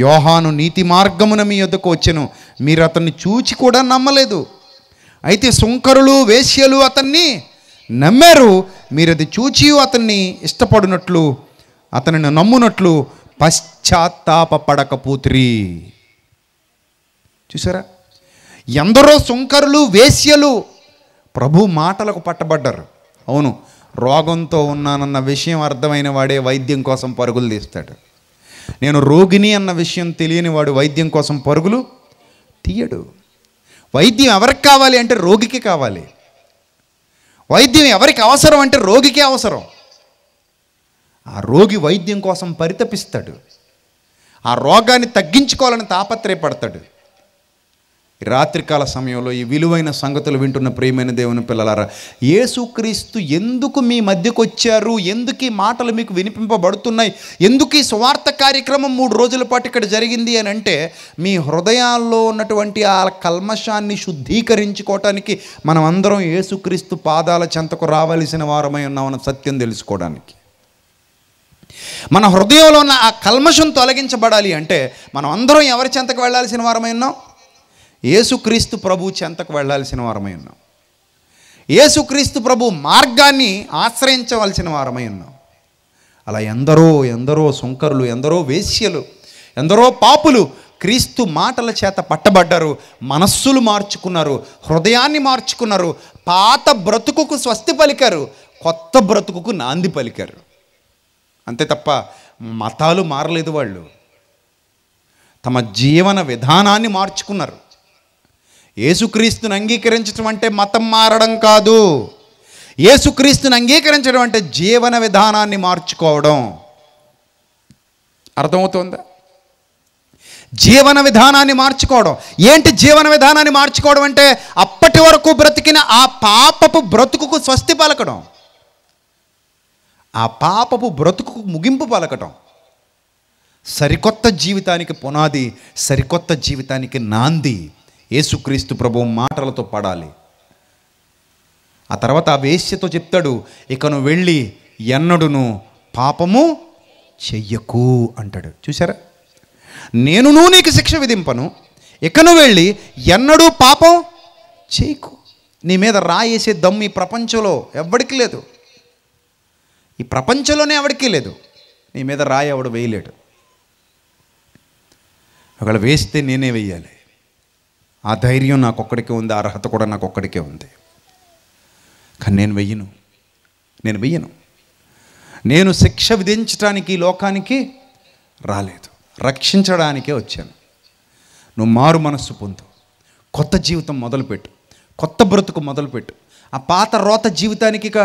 యోహాను నీతి మార్గమున మీ వద్దకు వచ్చాను మీరు అతన్ని చూచి కూడా నమ్మలేదు అయితే సుంకరులు వేశ్యలు అతన్ని నమ్మారు మీరు అది చూచి అతన్ని ఇష్టపడినట్లు అతనిని నమ్మునట్లు పశ్చాత్తాపడకపూతిరి చూసారా ఎందరో సుంకరులు వేశ్యలు ప్రభు మాటలకు పట్టబడ్డారు అవును రోగంతో ఉన్నానన్న విషయం అర్థమైన వాడే వైద్యం కోసం పరుగులు తీస్తాడు నేను రోగిని అన్న విషయం తెలియని వాడు వైద్యం కోసం పరుగులు తీయడు వైద్యం ఎవరికి కావాలి అంటే రోగికి కావాలి వైద్యం ఎవరికి అవసరం అంటే రోగికి అవసరం ఆ రోగి వైద్యం కోసం పరితపిస్తాడు ఆ రోగాన్ని తగ్గించుకోవాలని తాపత్రయపడతాడు రాత్రికాల సమయంలో ఈ విలువైన సంగతులు వింటున్న ప్రియమైన దేవుని పిల్లలారా ఏసుక్రీస్తు ఎందుకు మీ మధ్యకు వచ్చారు ఎందుకు ఈ మాటలు మీకు వినిపింపబడుతున్నాయి ఎందుకు ఈ స్వార్థ కార్యక్రమం మూడు రోజుల పాటు ఇక్కడ జరిగింది అని అంటే మీ హృదయాల్లో ఉన్నటువంటి ఆ కల్మషాన్ని శుద్ధీకరించుకోవటానికి మనం అందరం ఏసుక్రీస్తు పాదాల చెంతకు రావాల్సిన వారమై ఉన్నామని సత్యం తెలుసుకోవడానికి మన హృదయంలో ఉన్న ఆ కల్మషం తొలగించబడాలి అంటే మనం అందరం ఎవరి చెంతకు వెళ్ళాల్సిన వారమై ఉన్నాం యేసుక్రీస్తు ప్రభు చెంతకు వెళ్లాల్సిన వారమై ఉన్నాం యేసుక్రీస్తు ప్రభు మార్గాన్ని ఆశ్రయించవలసిన వారమై ఉన్నాం అలా ఎందరో ఎందరో సుంకరులు ఎందరో వేశ్యలు ఎందరో పాపులు క్రీస్తు మాటల చేత పట్టబడ్డారు మనస్సులు మార్చుకున్నారు హృదయాన్ని మార్చుకున్నారు పాత బ్రతుకుకు స్వస్తి పలికారు కొత్త బ్రతుకుకు నాంది పలికారు అంతే తప్ప మతాలు మారలేదు వాళ్ళు తమ జీవన విధానాన్ని మార్చుకున్నారు యేసుక్రీస్తుని అంగీకరించడం అంటే మతం మారడం కాదు యేసుక్రీస్తుని అంగీకరించడం అంటే జీవన విధానాన్ని మార్చుకోవడం అర్థమవుతుందా జీవన విధానాన్ని మార్చుకోవడం ఏంటి జీవన విధానాన్ని మార్చుకోవడం అంటే అప్పటి వరకు బ్రతికిన ఆ పాపపు బ్రతుకుకు స్వస్తి పలకడం ఆ పాపపు బ్రతుకుకు ముగింపు పలకడం సరికొత్త జీవితానికి పునాది సరికొత్త జీవితానికి నాంది యేసుక్రీస్తు ప్రభు మాటలతో పడాలి ఆ తర్వాత ఆ వేశ్యతో చెప్తాడు ఇకను వెళ్ళి ఎన్నడును పాపము చెయ్యకు అంటాడు చూసారా నేను నీకు శిక్ష విధింపను ఇకను వెళ్ళి ఎన్నడూ పాపం చేయకు నీ మీద రాయేసే దమ్ము ఈ ప్రపంచంలో ఎవడికి లేదు ఈ ప్రపంచంలోనే ఎవడికి లేదు నీ మీద రాయి ఎవడు వేయలేడు ఒకవేళ వేస్తే నేనే వేయాలి ఆ ధైర్యం నాకు ఒక్కడికే ఉంది ఆ అర్హత కూడా నాకు ఒక్కడికే ఉంది కానీ నేను వెయ్యను నేను వెయ్యను నేను శిక్ష విధించడానికి లోకానికి రాలేదు రక్షించడానికే వచ్చాను నువ్వు మారు మనస్సు పొందు కొత్త జీవితం మొదలుపెట్టు కొత్త బ్రతుకు మొదలుపెట్టు ఆ పాత రోత జీవితానికి ఇక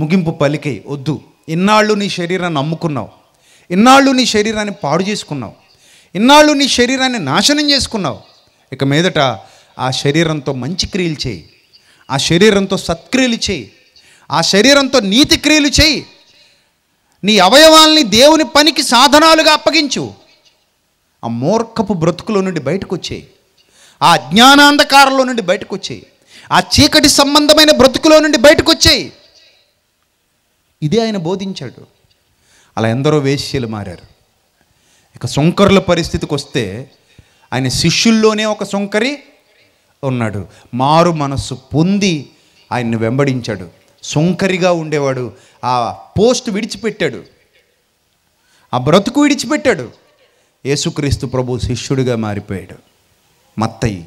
ముగింపు పలికే వద్దు ఇన్నాళ్ళు నీ శరీరాన్ని నమ్ముకున్నావు ఇన్నాళ్ళు నీ శరీరాన్ని పాడు చేసుకున్నావు ఇన్నాళ్ళు నీ శరీరాన్ని నాశనం చేసుకున్నావు ఇక మీదట ఆ శరీరంతో మంచి క్రియలు చేయి ఆ శరీరంతో సత్క్రియలు చేయి ఆ శరీరంతో నీతి క్రియలు చేయి నీ అవయవాల్ని దేవుని పనికి సాధనాలుగా అప్పగించు ఆ మూర్ఖపు బ్రతుకులో నుండి బయటకు వచ్చేయి ఆ జ్ఞానాంధకారంలో నుండి బయటకు వచ్చేయి ఆ చీకటి సంబంధమైన బ్రతుకులో నుండి బయటకు వచ్చేయి ఇదే ఆయన బోధించాడు అలా ఎందరో వేశ్యలు మారారు ఇక శంకరుల పరిస్థితికి వస్తే ఆయన శిష్యుల్లోనే ఒక సుంకరి ఉన్నాడు మారు మనస్సు పొంది ఆయన్ని వెంబడించాడు సుంకరిగా ఉండేవాడు ఆ పోస్ట్ విడిచిపెట్టాడు ఆ బ్రతుకు విడిచిపెట్టాడు యేసుక్రీస్తు ప్రభు శిష్యుడిగా మారిపోయాడు మత్తయి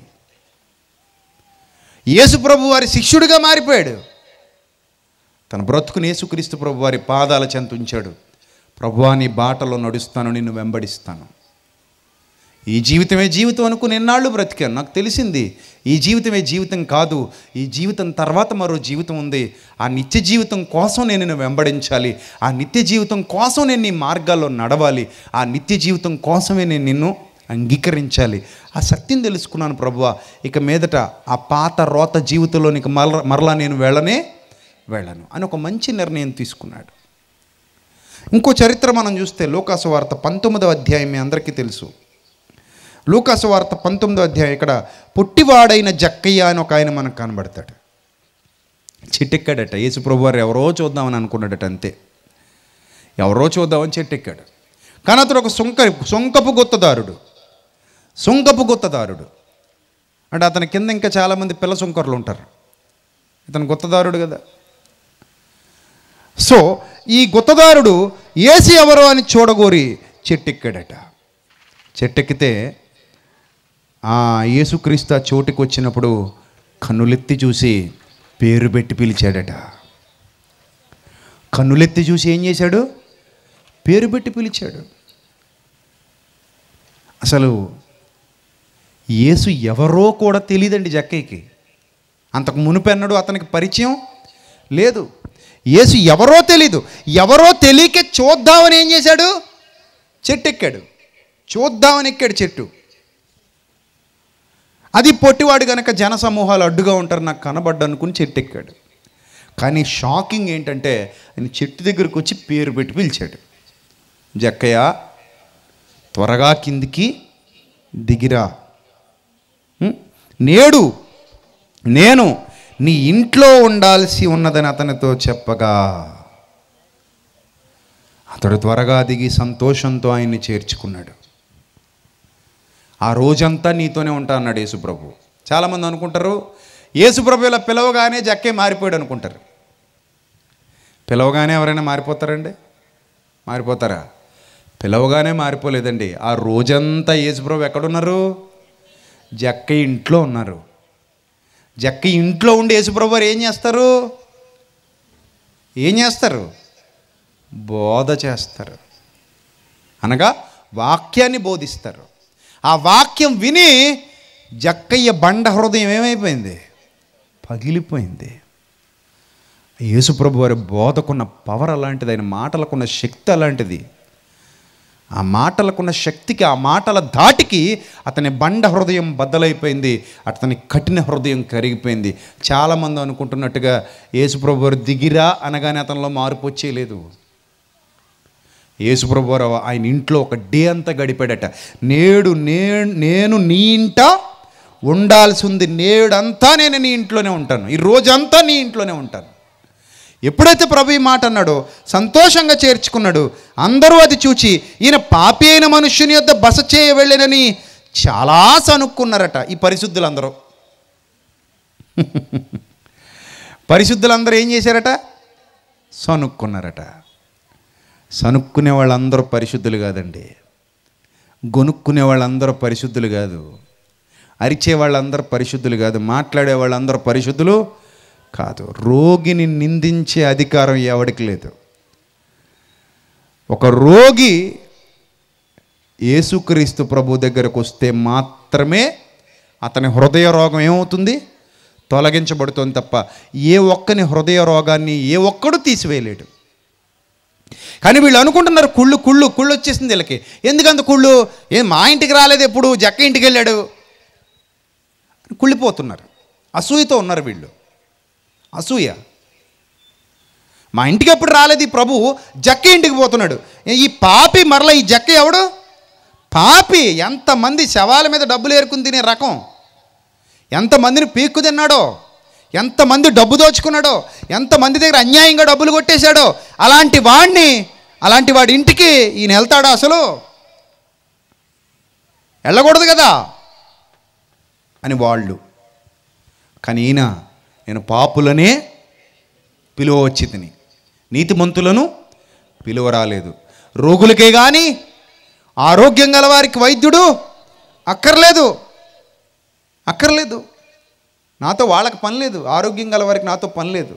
యేసు ప్రభు వారి శిష్యుడిగా మారిపోయాడు తన బ్రతుకుని యేసుక్రీస్తు ప్రభు వారి పాదాల చెంతుంచాడు ఉంచాడు బాటలో నడుస్తాను నిన్ను వెంబడిస్తాను ఈ జీవితమే జీవితం అనుకుని ఎన్నాళ్ళు బ్రతికాను నాకు తెలిసింది ఈ జీవితమే జీవితం కాదు ఈ జీవితం తర్వాత మరో జీవితం ఉంది ఆ నిత్య జీవితం కోసం నేను నేను వెంబడించాలి ఆ నిత్య జీవితం కోసం నేను నీ మార్గాల్లో నడవాలి ఆ నిత్య జీవితం కోసమే నేను నిన్ను అంగీకరించాలి ఆ సత్యం తెలుసుకున్నాను ప్రభు ఇక మీదట ఆ పాత రోత జీవితంలో నీకు మరల మరలా నేను వెళ్ళనే వెళ్ళను అని ఒక మంచి నిర్ణయం తీసుకున్నాడు ఇంకో చరిత్ర మనం చూస్తే లోకాసు వార్త పంతొమ్మిదవ అధ్యాయం మీ అందరికీ తెలుసు లూకాసు వార్త పంతొమ్మిదో అధ్యాయం ఇక్కడ పొట్టివాడైన జక్కయ్య అని ఒక ఆయన మనకు కనబడతాడు చెట్టెక్కాడట యేసు వారు ఎవరో చూద్దామని అనుకున్నాడట అంతే ఎవరో చూద్దామని చెట్టెక్కాడు కానీ అతడు ఒక సుంక సుంకపు గుత్తదారుడు సుంకపు గుత్తదారుడు అంటే అతని కింద ఇంకా చాలామంది పిల్ల సుంకర్లు ఉంటారు ఇతను గుత్తదారుడు కదా సో ఈ గుత్తదారుడు ఏసి ఎవరో అని చూడగోరి చెట్టెక్కాడట చెట్టెక్కితే ఆ యేసుక్రీస్తు ఆ చోటుకు వచ్చినప్పుడు కన్నులెత్తి చూసి పేరు పెట్టి పిలిచాడట కన్నులెత్తి చూసి ఏం చేశాడు పేరు పెట్టి పిలిచాడు అసలు యేసు ఎవరో కూడా తెలియదండి జక్కయ్యకి అంతకు మునుపెన్నడు అతనికి పరిచయం లేదు యేసు ఎవరో తెలీదు ఎవరో తెలియకే చూద్దామని ఏం చేశాడు చెట్టు ఎక్కాడు చూద్దామని ఎక్కాడు చెట్టు అది పొట్టివాడు కనుక జన సమూహాలు అడ్డుగా ఉంటారు నాకు కనబడ్డా అనుకుని చెట్టు ఎక్కాడు కానీ షాకింగ్ ఏంటంటే ఆయన చెట్టు దగ్గరకు వచ్చి పేరు పెట్టి పిలిచాడు జక్కయ్య త్వరగా కిందికి దిగిరా నేడు నేను నీ ఇంట్లో ఉండాల్సి ఉన్నదని అతనితో చెప్పగా అతడు త్వరగా దిగి సంతోషంతో ఆయన్ని చేర్చుకున్నాడు ఆ రోజంతా నీతోనే ఉంటా అన్నాడు యేసుప్రభు చాలామంది అనుకుంటారు యేసుప్రభు ఇలా పిలవగానే జక్కే మారిపోయాడు అనుకుంటారు పిలవగానే ఎవరైనా మారిపోతారండి మారిపోతారా పిలవగానే మారిపోలేదండి ఆ రోజంతా యేసుప్రభు ఎక్కడున్నారు జక్క ఇంట్లో ఉన్నారు జక్క ఇంట్లో ఉండి యేసుప్రభు వారు ఏం చేస్తారు ఏం చేస్తారు బోధ చేస్తారు అనగా వాక్యాన్ని బోధిస్తారు ఆ వాక్యం విని జక్కయ్య బండ హృదయం ఏమైపోయింది పగిలిపోయింది యేసుప్రభు వారి బోధకున్న పవర్ అలాంటిది ఆయన మాటలకున్న శక్తి అలాంటిది ఆ మాటలకున్న శక్తికి ఆ మాటల ధాటికి అతని బండ హృదయం బద్దలైపోయింది అతని కఠిన హృదయం కరిగిపోయింది చాలామంది అనుకుంటున్నట్టుగా యేసుప్రభు వారు దిగిరా అనగానే అతనిలో మార్పు వచ్చేయలేదు యేసుప్రభురావు ఆయన ఇంట్లో ఒక డే అంతా గడిపాడట నేడు నేను నీ ఇంట ఉండాల్సి ఉంది నేడంతా నేను నీ ఇంట్లోనే ఉంటాను ఈ రోజంతా నీ ఇంట్లోనే ఉంటాను ఎప్పుడైతే ప్రభు ఈ మాట అన్నాడో సంతోషంగా చేర్చుకున్నాడు అందరూ అది చూచి ఈయన పాపి అయిన మనుషుని యొద్ద బస చేయ వెళ్ళినని చాలా సనుక్కున్నారట ఈ పరిశుద్ధులందరూ పరిశుద్ధులందరూ ఏం చేశారట సనుక్కున్నారట సనుక్కునే వాళ్ళందరూ పరిశుద్ధులు కాదండి గొనుక్కునే వాళ్ళందరూ పరిశుద్ధులు కాదు అరిచే వాళ్ళందరూ పరిశుద్ధులు కాదు మాట్లాడే వాళ్ళందరూ పరిశుద్ధులు కాదు రోగిని నిందించే అధికారం ఎవడికి లేదు ఒక రోగి యేసుక్రీస్తు ప్రభు దగ్గరకు వస్తే మాత్రమే అతని హృదయ రోగం ఏమవుతుంది తొలగించబడుతుంది తప్ప ఏ ఒక్కని హృదయ రోగాన్ని ఏ ఒక్కడు తీసివేయలేడు కానీ వీళ్ళు అనుకుంటున్నారు కుళ్ళు కుళ్ళు కుళ్ళు వచ్చేసింది వీళ్ళకి ఎందుకంత కుళ్ళు ఏం మా ఇంటికి రాలేదు ఎప్పుడు జక్క ఇంటికి వెళ్ళాడు కుళ్ళిపోతున్నారు అసూయతో ఉన్నారు వీళ్ళు అసూయ మా ఇంటికి ఎప్పుడు రాలేదు ఈ ప్రభు జక్క ఇంటికి పోతున్నాడు ఈ పాపి మరల ఈ జక్క ఎవడు పాపి ఎంతమంది శవాల మీద డబ్బులు ఏరుకుని తినే రకం ఎంతమందిని పీక్కు తిన్నాడో ఎంతమంది డబ్బు దోచుకున్నాడో ఎంతమంది దగ్గర అన్యాయంగా డబ్బులు కొట్టేశాడో అలాంటి వాడిని అలాంటి వాడి ఇంటికి ఈయన వెళ్తాడా అసలు వెళ్ళకూడదు కదా అని వాళ్ళు కానీ ఈయన నేను పాపులనే పిలువ వచ్చి నీతిమంతులను పిలువ రాలేదు రోగులకే కానీ ఆరోగ్యం గల వారికి వైద్యుడు అక్కర్లేదు అక్కర్లేదు నాతో వాళ్ళకి పని లేదు ఆరోగ్యం గల వారికి నాతో పని లేదు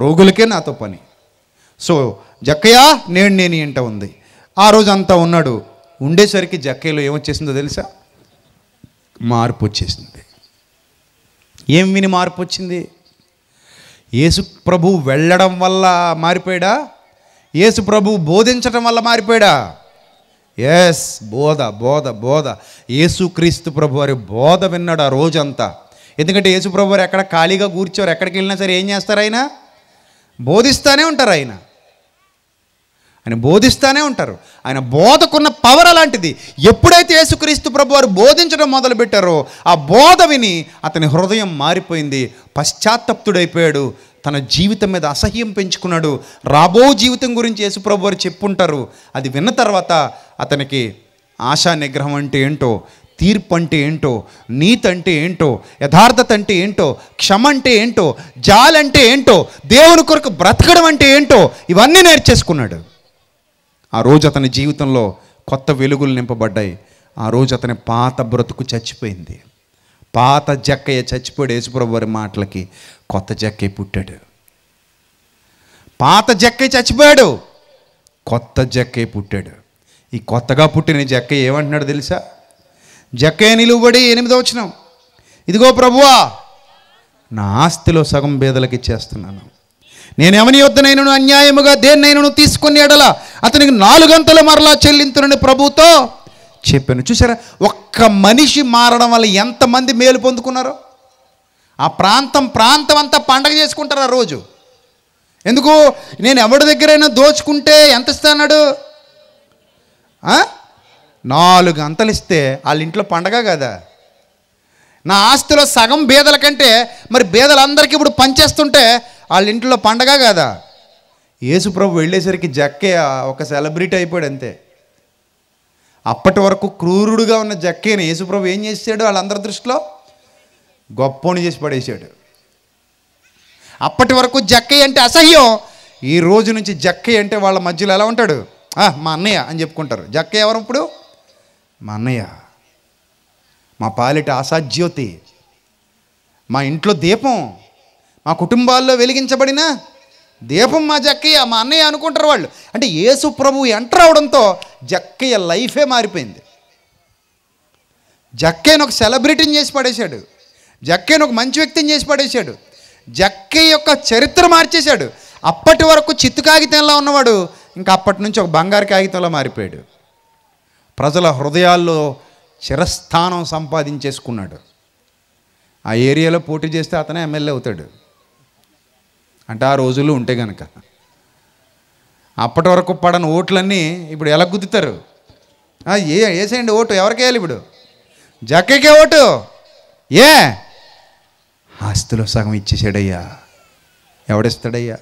రోగులకే నాతో పని సో జక్కయ్య నేను నేను ఇంట ఉంది ఆ రోజు అంతా ఉన్నాడు ఉండేసరికి జక్కయ్యలో ఏమొచ్చేసిందో తెలుసా మార్పు వచ్చేసింది ఏం విని మార్పు వచ్చింది యేసు ప్రభు వెళ్ళడం వల్ల మారిపోయాడా యేసు ప్రభు బోధించటం వల్ల మారిపోయాడా ఎస్ బోధ బోధ బోధ క్రీస్తు ప్రభు వారి బోధ విన్నాడు ఆ రోజంతా ఎందుకంటే యేసుప్రభు వారు ఎక్కడ ఖాళీగా కూర్చోరు ఎక్కడికి వెళ్ళినా సరే ఏం చేస్తారు ఆయన బోధిస్తూనే ఉంటారు ఆయన ఆయన బోధిస్తూనే ఉంటారు ఆయన బోధకున్న పవర్ అలాంటిది ఎప్పుడైతే యేసుక్రీస్తు ప్రభు వారు బోధించడం మొదలుపెట్టారో ఆ బోధ విని అతని హృదయం మారిపోయింది పశ్చాత్తప్తుడైపోయాడు తన జీవితం మీద అసహ్యం పెంచుకున్నాడు రాబో జీవితం గురించి యేసుప్రభు వారు చెప్పుంటారు అది విన్న తర్వాత అతనికి ఆశా నిగ్రహం అంటే ఏంటో తీర్పు అంటే ఏంటో నీతి అంటే ఏంటో యథార్థత అంటే ఏంటో క్షమ అంటే ఏంటో జాలంటే ఏంటో దేవుని కొరకు బ్రతకడం అంటే ఏంటో ఇవన్నీ నేర్చేసుకున్నాడు ఆ రోజు అతని జీవితంలో కొత్త వెలుగులు నింపబడ్డాయి ఆ రోజు అతని పాత బ్రతుకు చచ్చిపోయింది పాత జక్కయ్య చచ్చిపోయాడు యేసుప్రభు వారి మాటలకి కొత్త జక్కయ్య పుట్టాడు పాత జక్కయ్య చచ్చిపోయాడు కొత్త జక్కయ్య పుట్టాడు ఈ కొత్తగా పుట్టిన జక్కయ్య ఏమంటున్నాడు తెలుసా జకే నిలువబడి ఎనిమిదో వచ్చిన ఇదిగో ప్రభువా నా ఆస్తిలో సగం బేదలకి ఇచ్చేస్తున్నాను నేను ఎవని వద్దనైనను అన్యాయముగా దేన్నైనను తీసుకుని ఎడల అతనికి నాలుగంతలు మరలా చెల్లింతునని ప్రభుతో చెప్పాను చూసారా ఒక్క మనిషి మారడం వల్ల ఎంతమంది మేలు పొందుకున్నారు ఆ ప్రాంతం ప్రాంతం అంతా పండగ చేసుకుంటారు ఆ రోజు ఎందుకు నేను ఎవరి దగ్గరైనా దోచుకుంటే ఎంత ఇస్తాడు నాలుగు అంతలిస్తే వాళ్ళ ఇంట్లో పండగ కదా నా ఆస్తిలో సగం బీదల కంటే మరి బేదలందరికీ ఇప్పుడు పనిచేస్తుంటే వాళ్ళ ఇంట్లో పండగ కదా ప్రభు వెళ్ళేసరికి జక్కే ఒక సెలబ్రిటీ అయిపోయాడు అంతే అప్పటి వరకు క్రూరుడుగా ఉన్న జక్కేని యేసుప్రభు ఏం చేసాడు వాళ్ళందరి దృష్టిలో గొప్పని చేసి పడేసాడు అప్పటి వరకు జక్కయ్య అంటే అసహ్యం ఈ రోజు నుంచి జక్కయ్య అంటే వాళ్ళ మధ్యలో ఎలా ఉంటాడు మా అన్నయ్య అని చెప్పుకుంటారు జక్కయ్య ఎవరు ఇప్పుడు మా అన్నయ్య మా పాలిట ఆశాజ్యోతి మా ఇంట్లో దీపం మా కుటుంబాల్లో వెలిగించబడిన దీపం మా జక్కయ్య మా అన్నయ్య అనుకుంటారు వాళ్ళు అంటే యేసు ప్రభు ఎంటర్ అవడంతో జక్కయ్య లైఫే మారిపోయింది జక్కయ్యను ఒక సెలబ్రిటీని చేసి పడేశాడు జక్కయ్యను ఒక మంచి వ్యక్తిని చేసి పడేశాడు జక్కయ్య యొక్క చరిత్ర మార్చేశాడు అప్పటి వరకు చిత్తు కాగితంలో ఉన్నవాడు ఇంకా అప్పటి నుంచి ఒక బంగారు కాగితంలో మారిపోయాడు ప్రజల హృదయాల్లో చిరస్థానం సంపాదించేసుకున్నాడు ఆ ఏరియాలో పోటీ చేస్తే అతనే ఎమ్మెల్యే అవుతాడు అంటే ఆ రోజులు ఉంటే గనక అప్పటి వరకు పడని ఓట్లన్నీ ఇప్పుడు ఎలా గుద్దుతారు ఏ వేసేయండి ఓటు ఎవరికి వేయాలి ఇప్పుడు జక్కకే ఓటు ఏ ఆస్తిలో సగం ఇచ్చేసాడయ్యా ఎవడిస్తాడయ్యా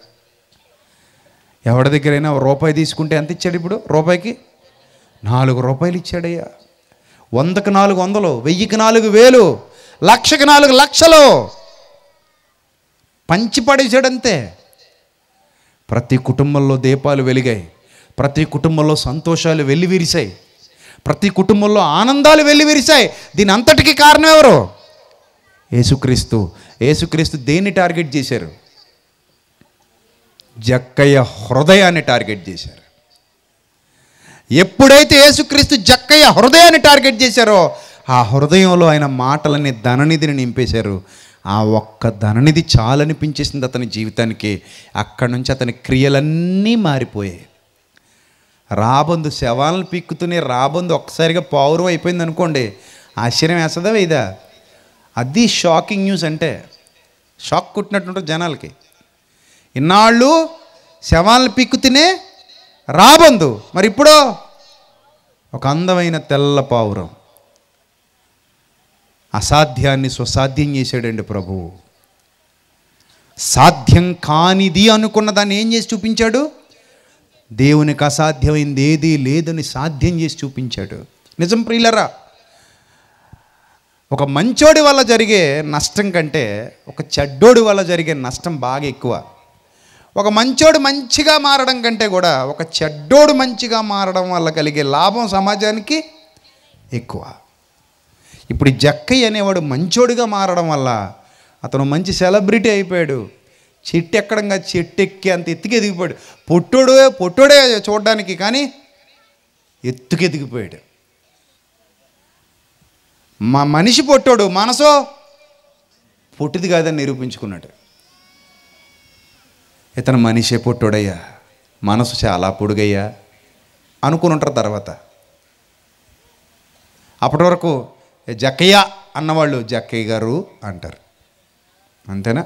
ఎవడి దగ్గరైనా రూపాయి తీసుకుంటే ఎంత ఇచ్చాడు ఇప్పుడు రూపాయికి నాలుగు రూపాయలు ఇచ్చాడయ్యా వందకు నాలుగు వందలు వెయ్యికి నాలుగు వేలు లక్షకి నాలుగు లక్షలు పంచిపడేసాడంతే ప్రతి కుటుంబంలో దీపాలు వెలిగాయి ప్రతి కుటుంబంలో సంతోషాలు వెల్లివిరిశాయి ప్రతి కుటుంబంలో ఆనందాలు వెల్లివిరిశాయి దీని అంతటికి కారణం ఎవరు యేసుక్రీస్తు యేసుక్రీస్తు దేన్ని టార్గెట్ చేశారు జక్కయ్య హృదయాన్ని టార్గెట్ చేశారు ఎప్పుడైతే యేసుక్రీస్తు జక్కయ్య హృదయాన్ని టార్గెట్ చేశారో ఆ హృదయంలో ఆయన మాటలని ధననిధిని నింపేశారు ఆ ఒక్క ధననిధి చాలనిపించేసింది అతని జీవితానికి అక్కడి నుంచి అతని క్రియలన్నీ మారిపోయాయి రాబందు శవాలను పీక్కుతూనే రాబందు ఒక్కసారిగా పావురం అయిపోయింది అనుకోండి ఆశ్చర్యం వేస్తుందా వేదా అది షాకింగ్ న్యూస్ అంటే షాక్ కుట్టినట్టుంటారు జనాలకి ఇన్నాళ్ళు శవాలను పీక్కుతూనే రాబందు మరి ఇప్పుడో ఒక అందమైన తెల్ల పావురం అసాధ్యాన్ని స్వసాధ్యం చేశాడండి ప్రభువు సాధ్యం కానిది అనుకున్న దాన్ని ఏం చేసి చూపించాడు దేవునికి అసాధ్యమైంది ఏది లేదని సాధ్యం చేసి చూపించాడు నిజం ప్రియులరా ఒక మంచోడి వల్ల జరిగే నష్టం కంటే ఒక చెడ్డోడి వల్ల జరిగే నష్టం బాగా ఎక్కువ ఒక మంచోడు మంచిగా మారడం కంటే కూడా ఒక చెడ్డోడు మంచిగా మారడం వల్ల కలిగే లాభం సమాజానికి ఎక్కువ ఇప్పుడు జక్కయ్య అనేవాడు మంచోడిగా మారడం వల్ల అతను మంచి సెలబ్రిటీ అయిపోయాడు చెట్టు ఎక్కడంగా చెట్టు ఎక్కి అంత ఎత్తుకి ఎదిగిపోయాడు పొట్టోడే పొట్టోడే చూడడానికి కానీ ఎదిగిపోయాడు మా మనిషి పొట్టోడు మనసో పొట్టిది కాదని నిరూపించుకున్నాడు ఇతను మనిషే పొట్టుడయ్యా మనసు చాలా పొడుగయ్యా అనుకుని ఉంటారు తర్వాత అప్పటి వరకు జక్కయ్య అన్నవాళ్ళు జక్కయ్య గారు అంటారు అంతేనా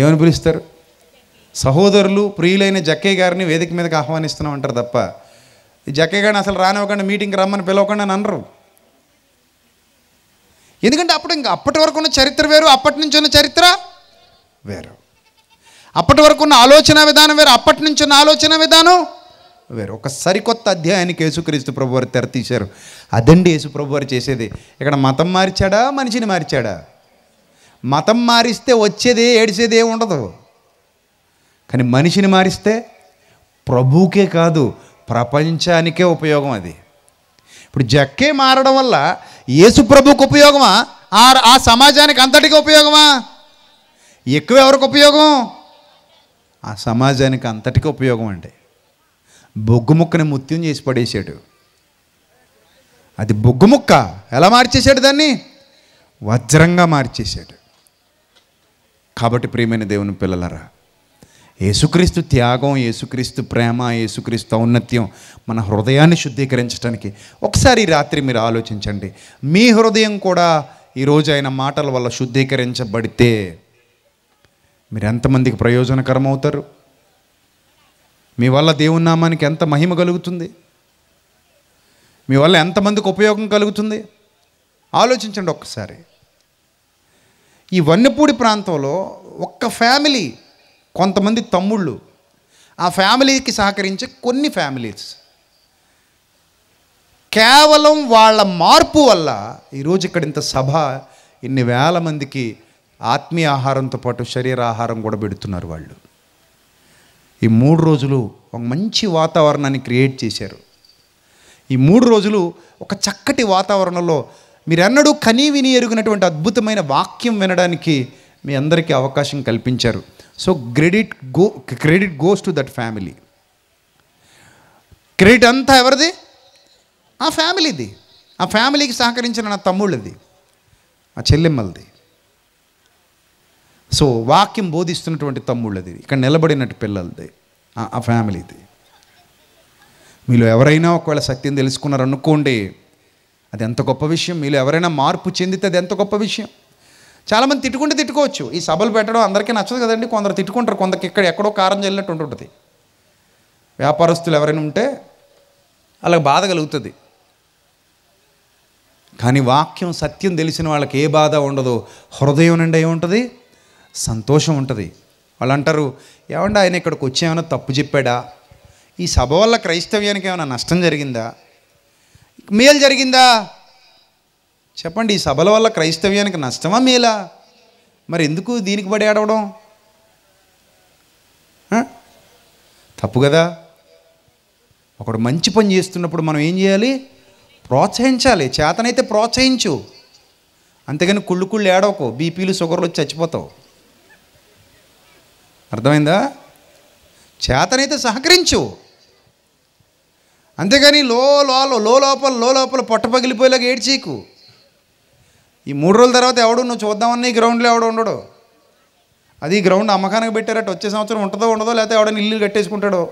ఏమని పిలుస్తారు సహోదరులు ప్రియులైన జక్కయ్య గారిని వేదిక మీదకి ఆహ్వానిస్తున్నాం అంటారు తప్ప జక్కయ్య గారిని అసలు రానివ్వకుండా మీటింగ్కి రమ్మని పిలవకుండా అని అనరు ఎందుకంటే అప్పుడు ఇంకా అప్పటి వరకు ఉన్న చరిత్ర వేరు అప్పటి నుంచి ఉన్న చరిత్ర వేరు అప్పటి వరకు ఉన్న ఆలోచన విధానం వేరు అప్పటి నుంచి ఉన్న ఆలోచన విధానం వేరు ఒక సరికొత్త అధ్యాయానికి యేసుక్రీస్తు ప్రభు వారు తెరతీశారు అదండి యేసు ప్రభు వారు చేసేది ఇక్కడ మతం మార్చాడా మనిషిని మార్చాడా మతం మారిస్తే వచ్చేదే ఏడిసేదే ఉండదు కానీ మనిషిని మారిస్తే ప్రభువుకే కాదు ప్రపంచానికే ఉపయోగం అది ఇప్పుడు జక్కే మారడం వల్ల యేసు ప్రభుకు ఉపయోగమా ఆ సమాజానికి అంతటికి ఉపయోగమా ఎక్కువ ఎవరికి ఉపయోగం ఆ సమాజానికి అంతటికీ ఉపయోగం అండి బొగ్గుముక్కని ముత్యం చేసి పడేశాడు అది బొగ్గుముక్క ఎలా మార్చేశాడు దాన్ని వజ్రంగా మార్చేశాడు కాబట్టి ప్రియమైన దేవుని పిల్లలరా యేసుక్రీస్తు త్యాగం యేసుక్రీస్తు ప్రేమ యేసుక్రీస్తు ఔన్నత్యం మన హృదయాన్ని శుద్ధీకరించడానికి ఒకసారి రాత్రి మీరు ఆలోచించండి మీ హృదయం కూడా ఈరోజు ఆయన మాటల వల్ల శుద్ధీకరించబడితే మీరు ఎంతమందికి ప్రయోజనకరం అవుతారు మీ వల్ల దేవుని నామానికి ఎంత మహిమ కలుగుతుంది మీ వల్ల ఎంతమందికి ఉపయోగం కలుగుతుంది ఆలోచించండి ఒక్కసారి ఈ వన్నెపూడి ప్రాంతంలో ఒక్క ఫ్యామిలీ కొంతమంది తమ్ముళ్ళు ఆ ఫ్యామిలీకి సహకరించే కొన్ని ఫ్యామిలీస్ కేవలం వాళ్ళ మార్పు వల్ల ఈరోజు ఇక్కడ ఇంత సభ ఇన్ని వేల మందికి ఆత్మీయ ఆహారంతో పాటు శరీర ఆహారం కూడా పెడుతున్నారు వాళ్ళు ఈ మూడు రోజులు ఒక మంచి వాతావరణాన్ని క్రియేట్ చేశారు ఈ మూడు రోజులు ఒక చక్కటి వాతావరణంలో మీరెన్నడూ కనీ విని ఎరుగినటువంటి అద్భుతమైన వాక్యం వినడానికి మీ అందరికీ అవకాశం కల్పించారు so credit go credit goes to that family credit అంతా ఎవరిది ఆ ఫ్యామిలీది ఆ ఫ్యామిలీకి సహకరించిన నా తమ్ముళ్ళది ఆ చెల్లెమ్మలది సో వాక్యం బోధిస్తున్నటువంటి తమ్ముళ్ళది ఇక్కడ నిలబడినట్టు పిల్లలది ఆ ఫ్యామిలీది మీరు ఎవరైనా ఒకవేళ సత్యం తెలుసుకున్నారనుకోండి అది ఎంత గొప్ప విషయం మీరు ఎవరైనా మార్పు చెందితే అది ఎంత గొప్ప విషయం చాలామంది తిట్టుకుంటే తిట్టుకోవచ్చు ఈ సభలు పెట్టడం అందరికీ నచ్చదు కదండి కొందరు తిట్టుకుంటారు కొందరికి ఇక్కడ ఎక్కడో కారం చెల్లినట్టు ఉంటుంటుంది వ్యాపారస్తులు ఎవరైనా ఉంటే వాళ్ళకి బాధ కలుగుతుంది కానీ వాక్యం సత్యం తెలిసిన వాళ్ళకి ఏ బాధ ఉండదు హృదయం నుండి ఏముంటుంది సంతోషం ఉంటుంది వాళ్ళు అంటారు ఏమంటే ఆయన ఇక్కడికి వచ్చి ఏమైనా తప్పు చెప్పాడా ఈ సభ వల్ల క్రైస్తవ్యానికి ఏమైనా నష్టం జరిగిందా మేలు జరిగిందా చెప్పండి ఈ సభల వల్ల క్రైస్తవ్యానికి నష్టమా మేలా మరి ఎందుకు దీనికి పడి ఏడవడం తప్పు కదా ఒకడు మంచి పని చేస్తున్నప్పుడు మనం ఏం చేయాలి ప్రోత్సహించాలి చేతనైతే ప్రోత్సహించు అంతేగాని కుళ్ళు కుళ్ళు ఏడవకు బీపీలు షుగర్లు వచ్చి చచ్చిపోతావు అర్థమైందా చేతనైతే సహకరించు అంతేగాని లో లో లోపల లో లోపల పొట్ట పగిలిపోయేలాగా ఏడ్చీకు ఈ మూడు రోజుల తర్వాత ఎవడు నువ్వు చూద్దామని ఈ గ్రౌండ్లో ఎవడు ఉండడు అది గ్రౌండ్ అమ్మకానికి పెట్టారట వచ్చే సంవత్సరం ఉంటుందో ఉండదో లేకపోతే ఎవడని ఇల్లు కట్టేసుకుంటాడో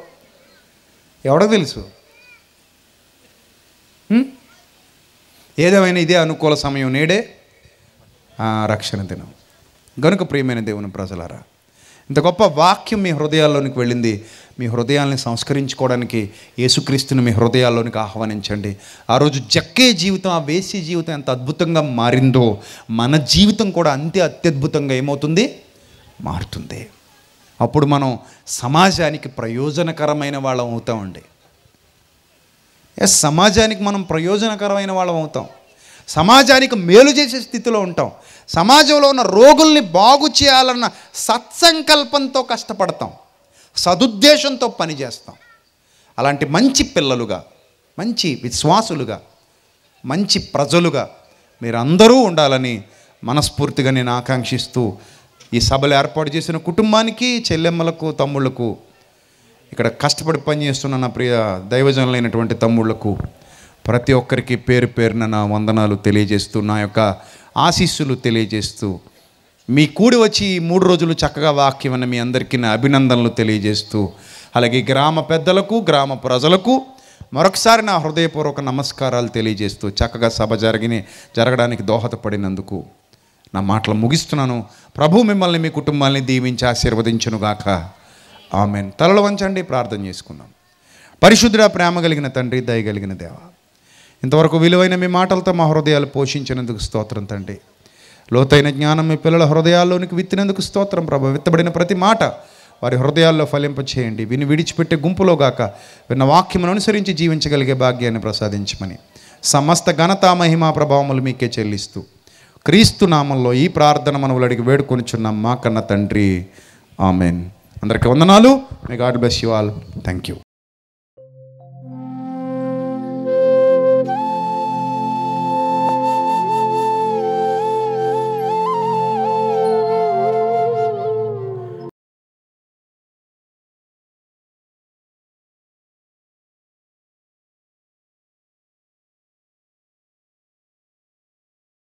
ఎవడో తెలుసు ఏదేమైనా ఇదే అనుకూల సమయం నేడే రక్షణ దినం గనుక ప్రియమైన దేవుని ప్రజలారా ఇంత గొప్ప వాక్యం మీ హృదయాల్లోనికి వెళ్ళింది మీ హృదయాల్ని సంస్కరించుకోవడానికి యేసుక్రీస్తుని మీ హృదయాల్లోనికి ఆహ్వానించండి ఆ రోజు జక్కే జీవితం ఆ వేసి జీవితం ఎంత అద్భుతంగా మారిందో మన జీవితం కూడా అంతే అత్యద్భుతంగా ఏమవుతుంది మారుతుంది అప్పుడు మనం సమాజానికి ప్రయోజనకరమైన వాళ్ళం అవుతామండి సమాజానికి మనం ప్రయోజనకరమైన వాళ్ళం అవుతాం సమాజానికి మేలు చేసే స్థితిలో ఉంటాం సమాజంలో ఉన్న రోగుల్ని బాగు చేయాలన్న సత్సంకల్పంతో కష్టపడతాం సదుద్దేశంతో పనిచేస్తాం అలాంటి మంచి పిల్లలుగా మంచి విశ్వాసులుగా మంచి ప్రజలుగా మీరందరూ ఉండాలని మనస్ఫూర్తిగా నేను ఆకాంక్షిస్తూ ఈ సభలు ఏర్పాటు చేసిన కుటుంబానికి చెల్లెమ్మలకు తమ్ముళ్లకు ఇక్కడ కష్టపడి పనిచేస్తున్న నా ప్రియ దైవజనులైనటువంటి తమ్ముళ్లకు ప్రతి ఒక్కరికి పేరు పేరున నా వందనాలు తెలియజేస్తూ నా యొక్క ఆశీస్సులు తెలియజేస్తూ మీ కూడి వచ్చి మూడు రోజులు చక్కగా వాక్యం మీ అందరికీ నా అభినందనలు తెలియజేస్తూ అలాగే గ్రామ పెద్దలకు గ్రామ ప్రజలకు మరొకసారి నా హృదయపూర్వక నమస్కారాలు తెలియజేస్తూ చక్కగా సభ జరిగిన జరగడానికి దోహదపడినందుకు నా మాటలు ముగిస్తున్నాను ప్రభు మిమ్మల్ని మీ కుటుంబాన్ని దీవించి ఆశీర్వదించునుగాక ఆమెన్ తలలు వంచండి ప్రార్థన చేసుకున్నాం పరిశుద్ధ ప్రేమ కలిగిన తండ్రి దయగలిగిన దేవా ఇంతవరకు విలువైన మీ మాటలతో మా హృదయాలు పోషించినందుకు స్తోత్రం తండ్రి లోతైన జ్ఞానం మీ పిల్లల హృదయాల్లోనికి విత్తినందుకు స్తోత్రం ప్రభ విత్తబడిన ప్రతి మాట వారి హృదయాల్లో ఫలింపచేయండి విని విడిచిపెట్టే గుంపులో గాక విన్న వాక్యమును అనుసరించి జీవించగలిగే భాగ్యాన్ని ప్రసాదించమని సమస్త ఘనత మహిమా ప్రభావములు మీకే చెల్లిస్తూ క్రీస్తు నామంలో ఈ ప్రార్థన మనవులు అడిగి వేడుకొనిచున్నాం మా కన్న తండ్రి ఆమెన్ అందరికీ వందనాలు మీ God bless you all thank you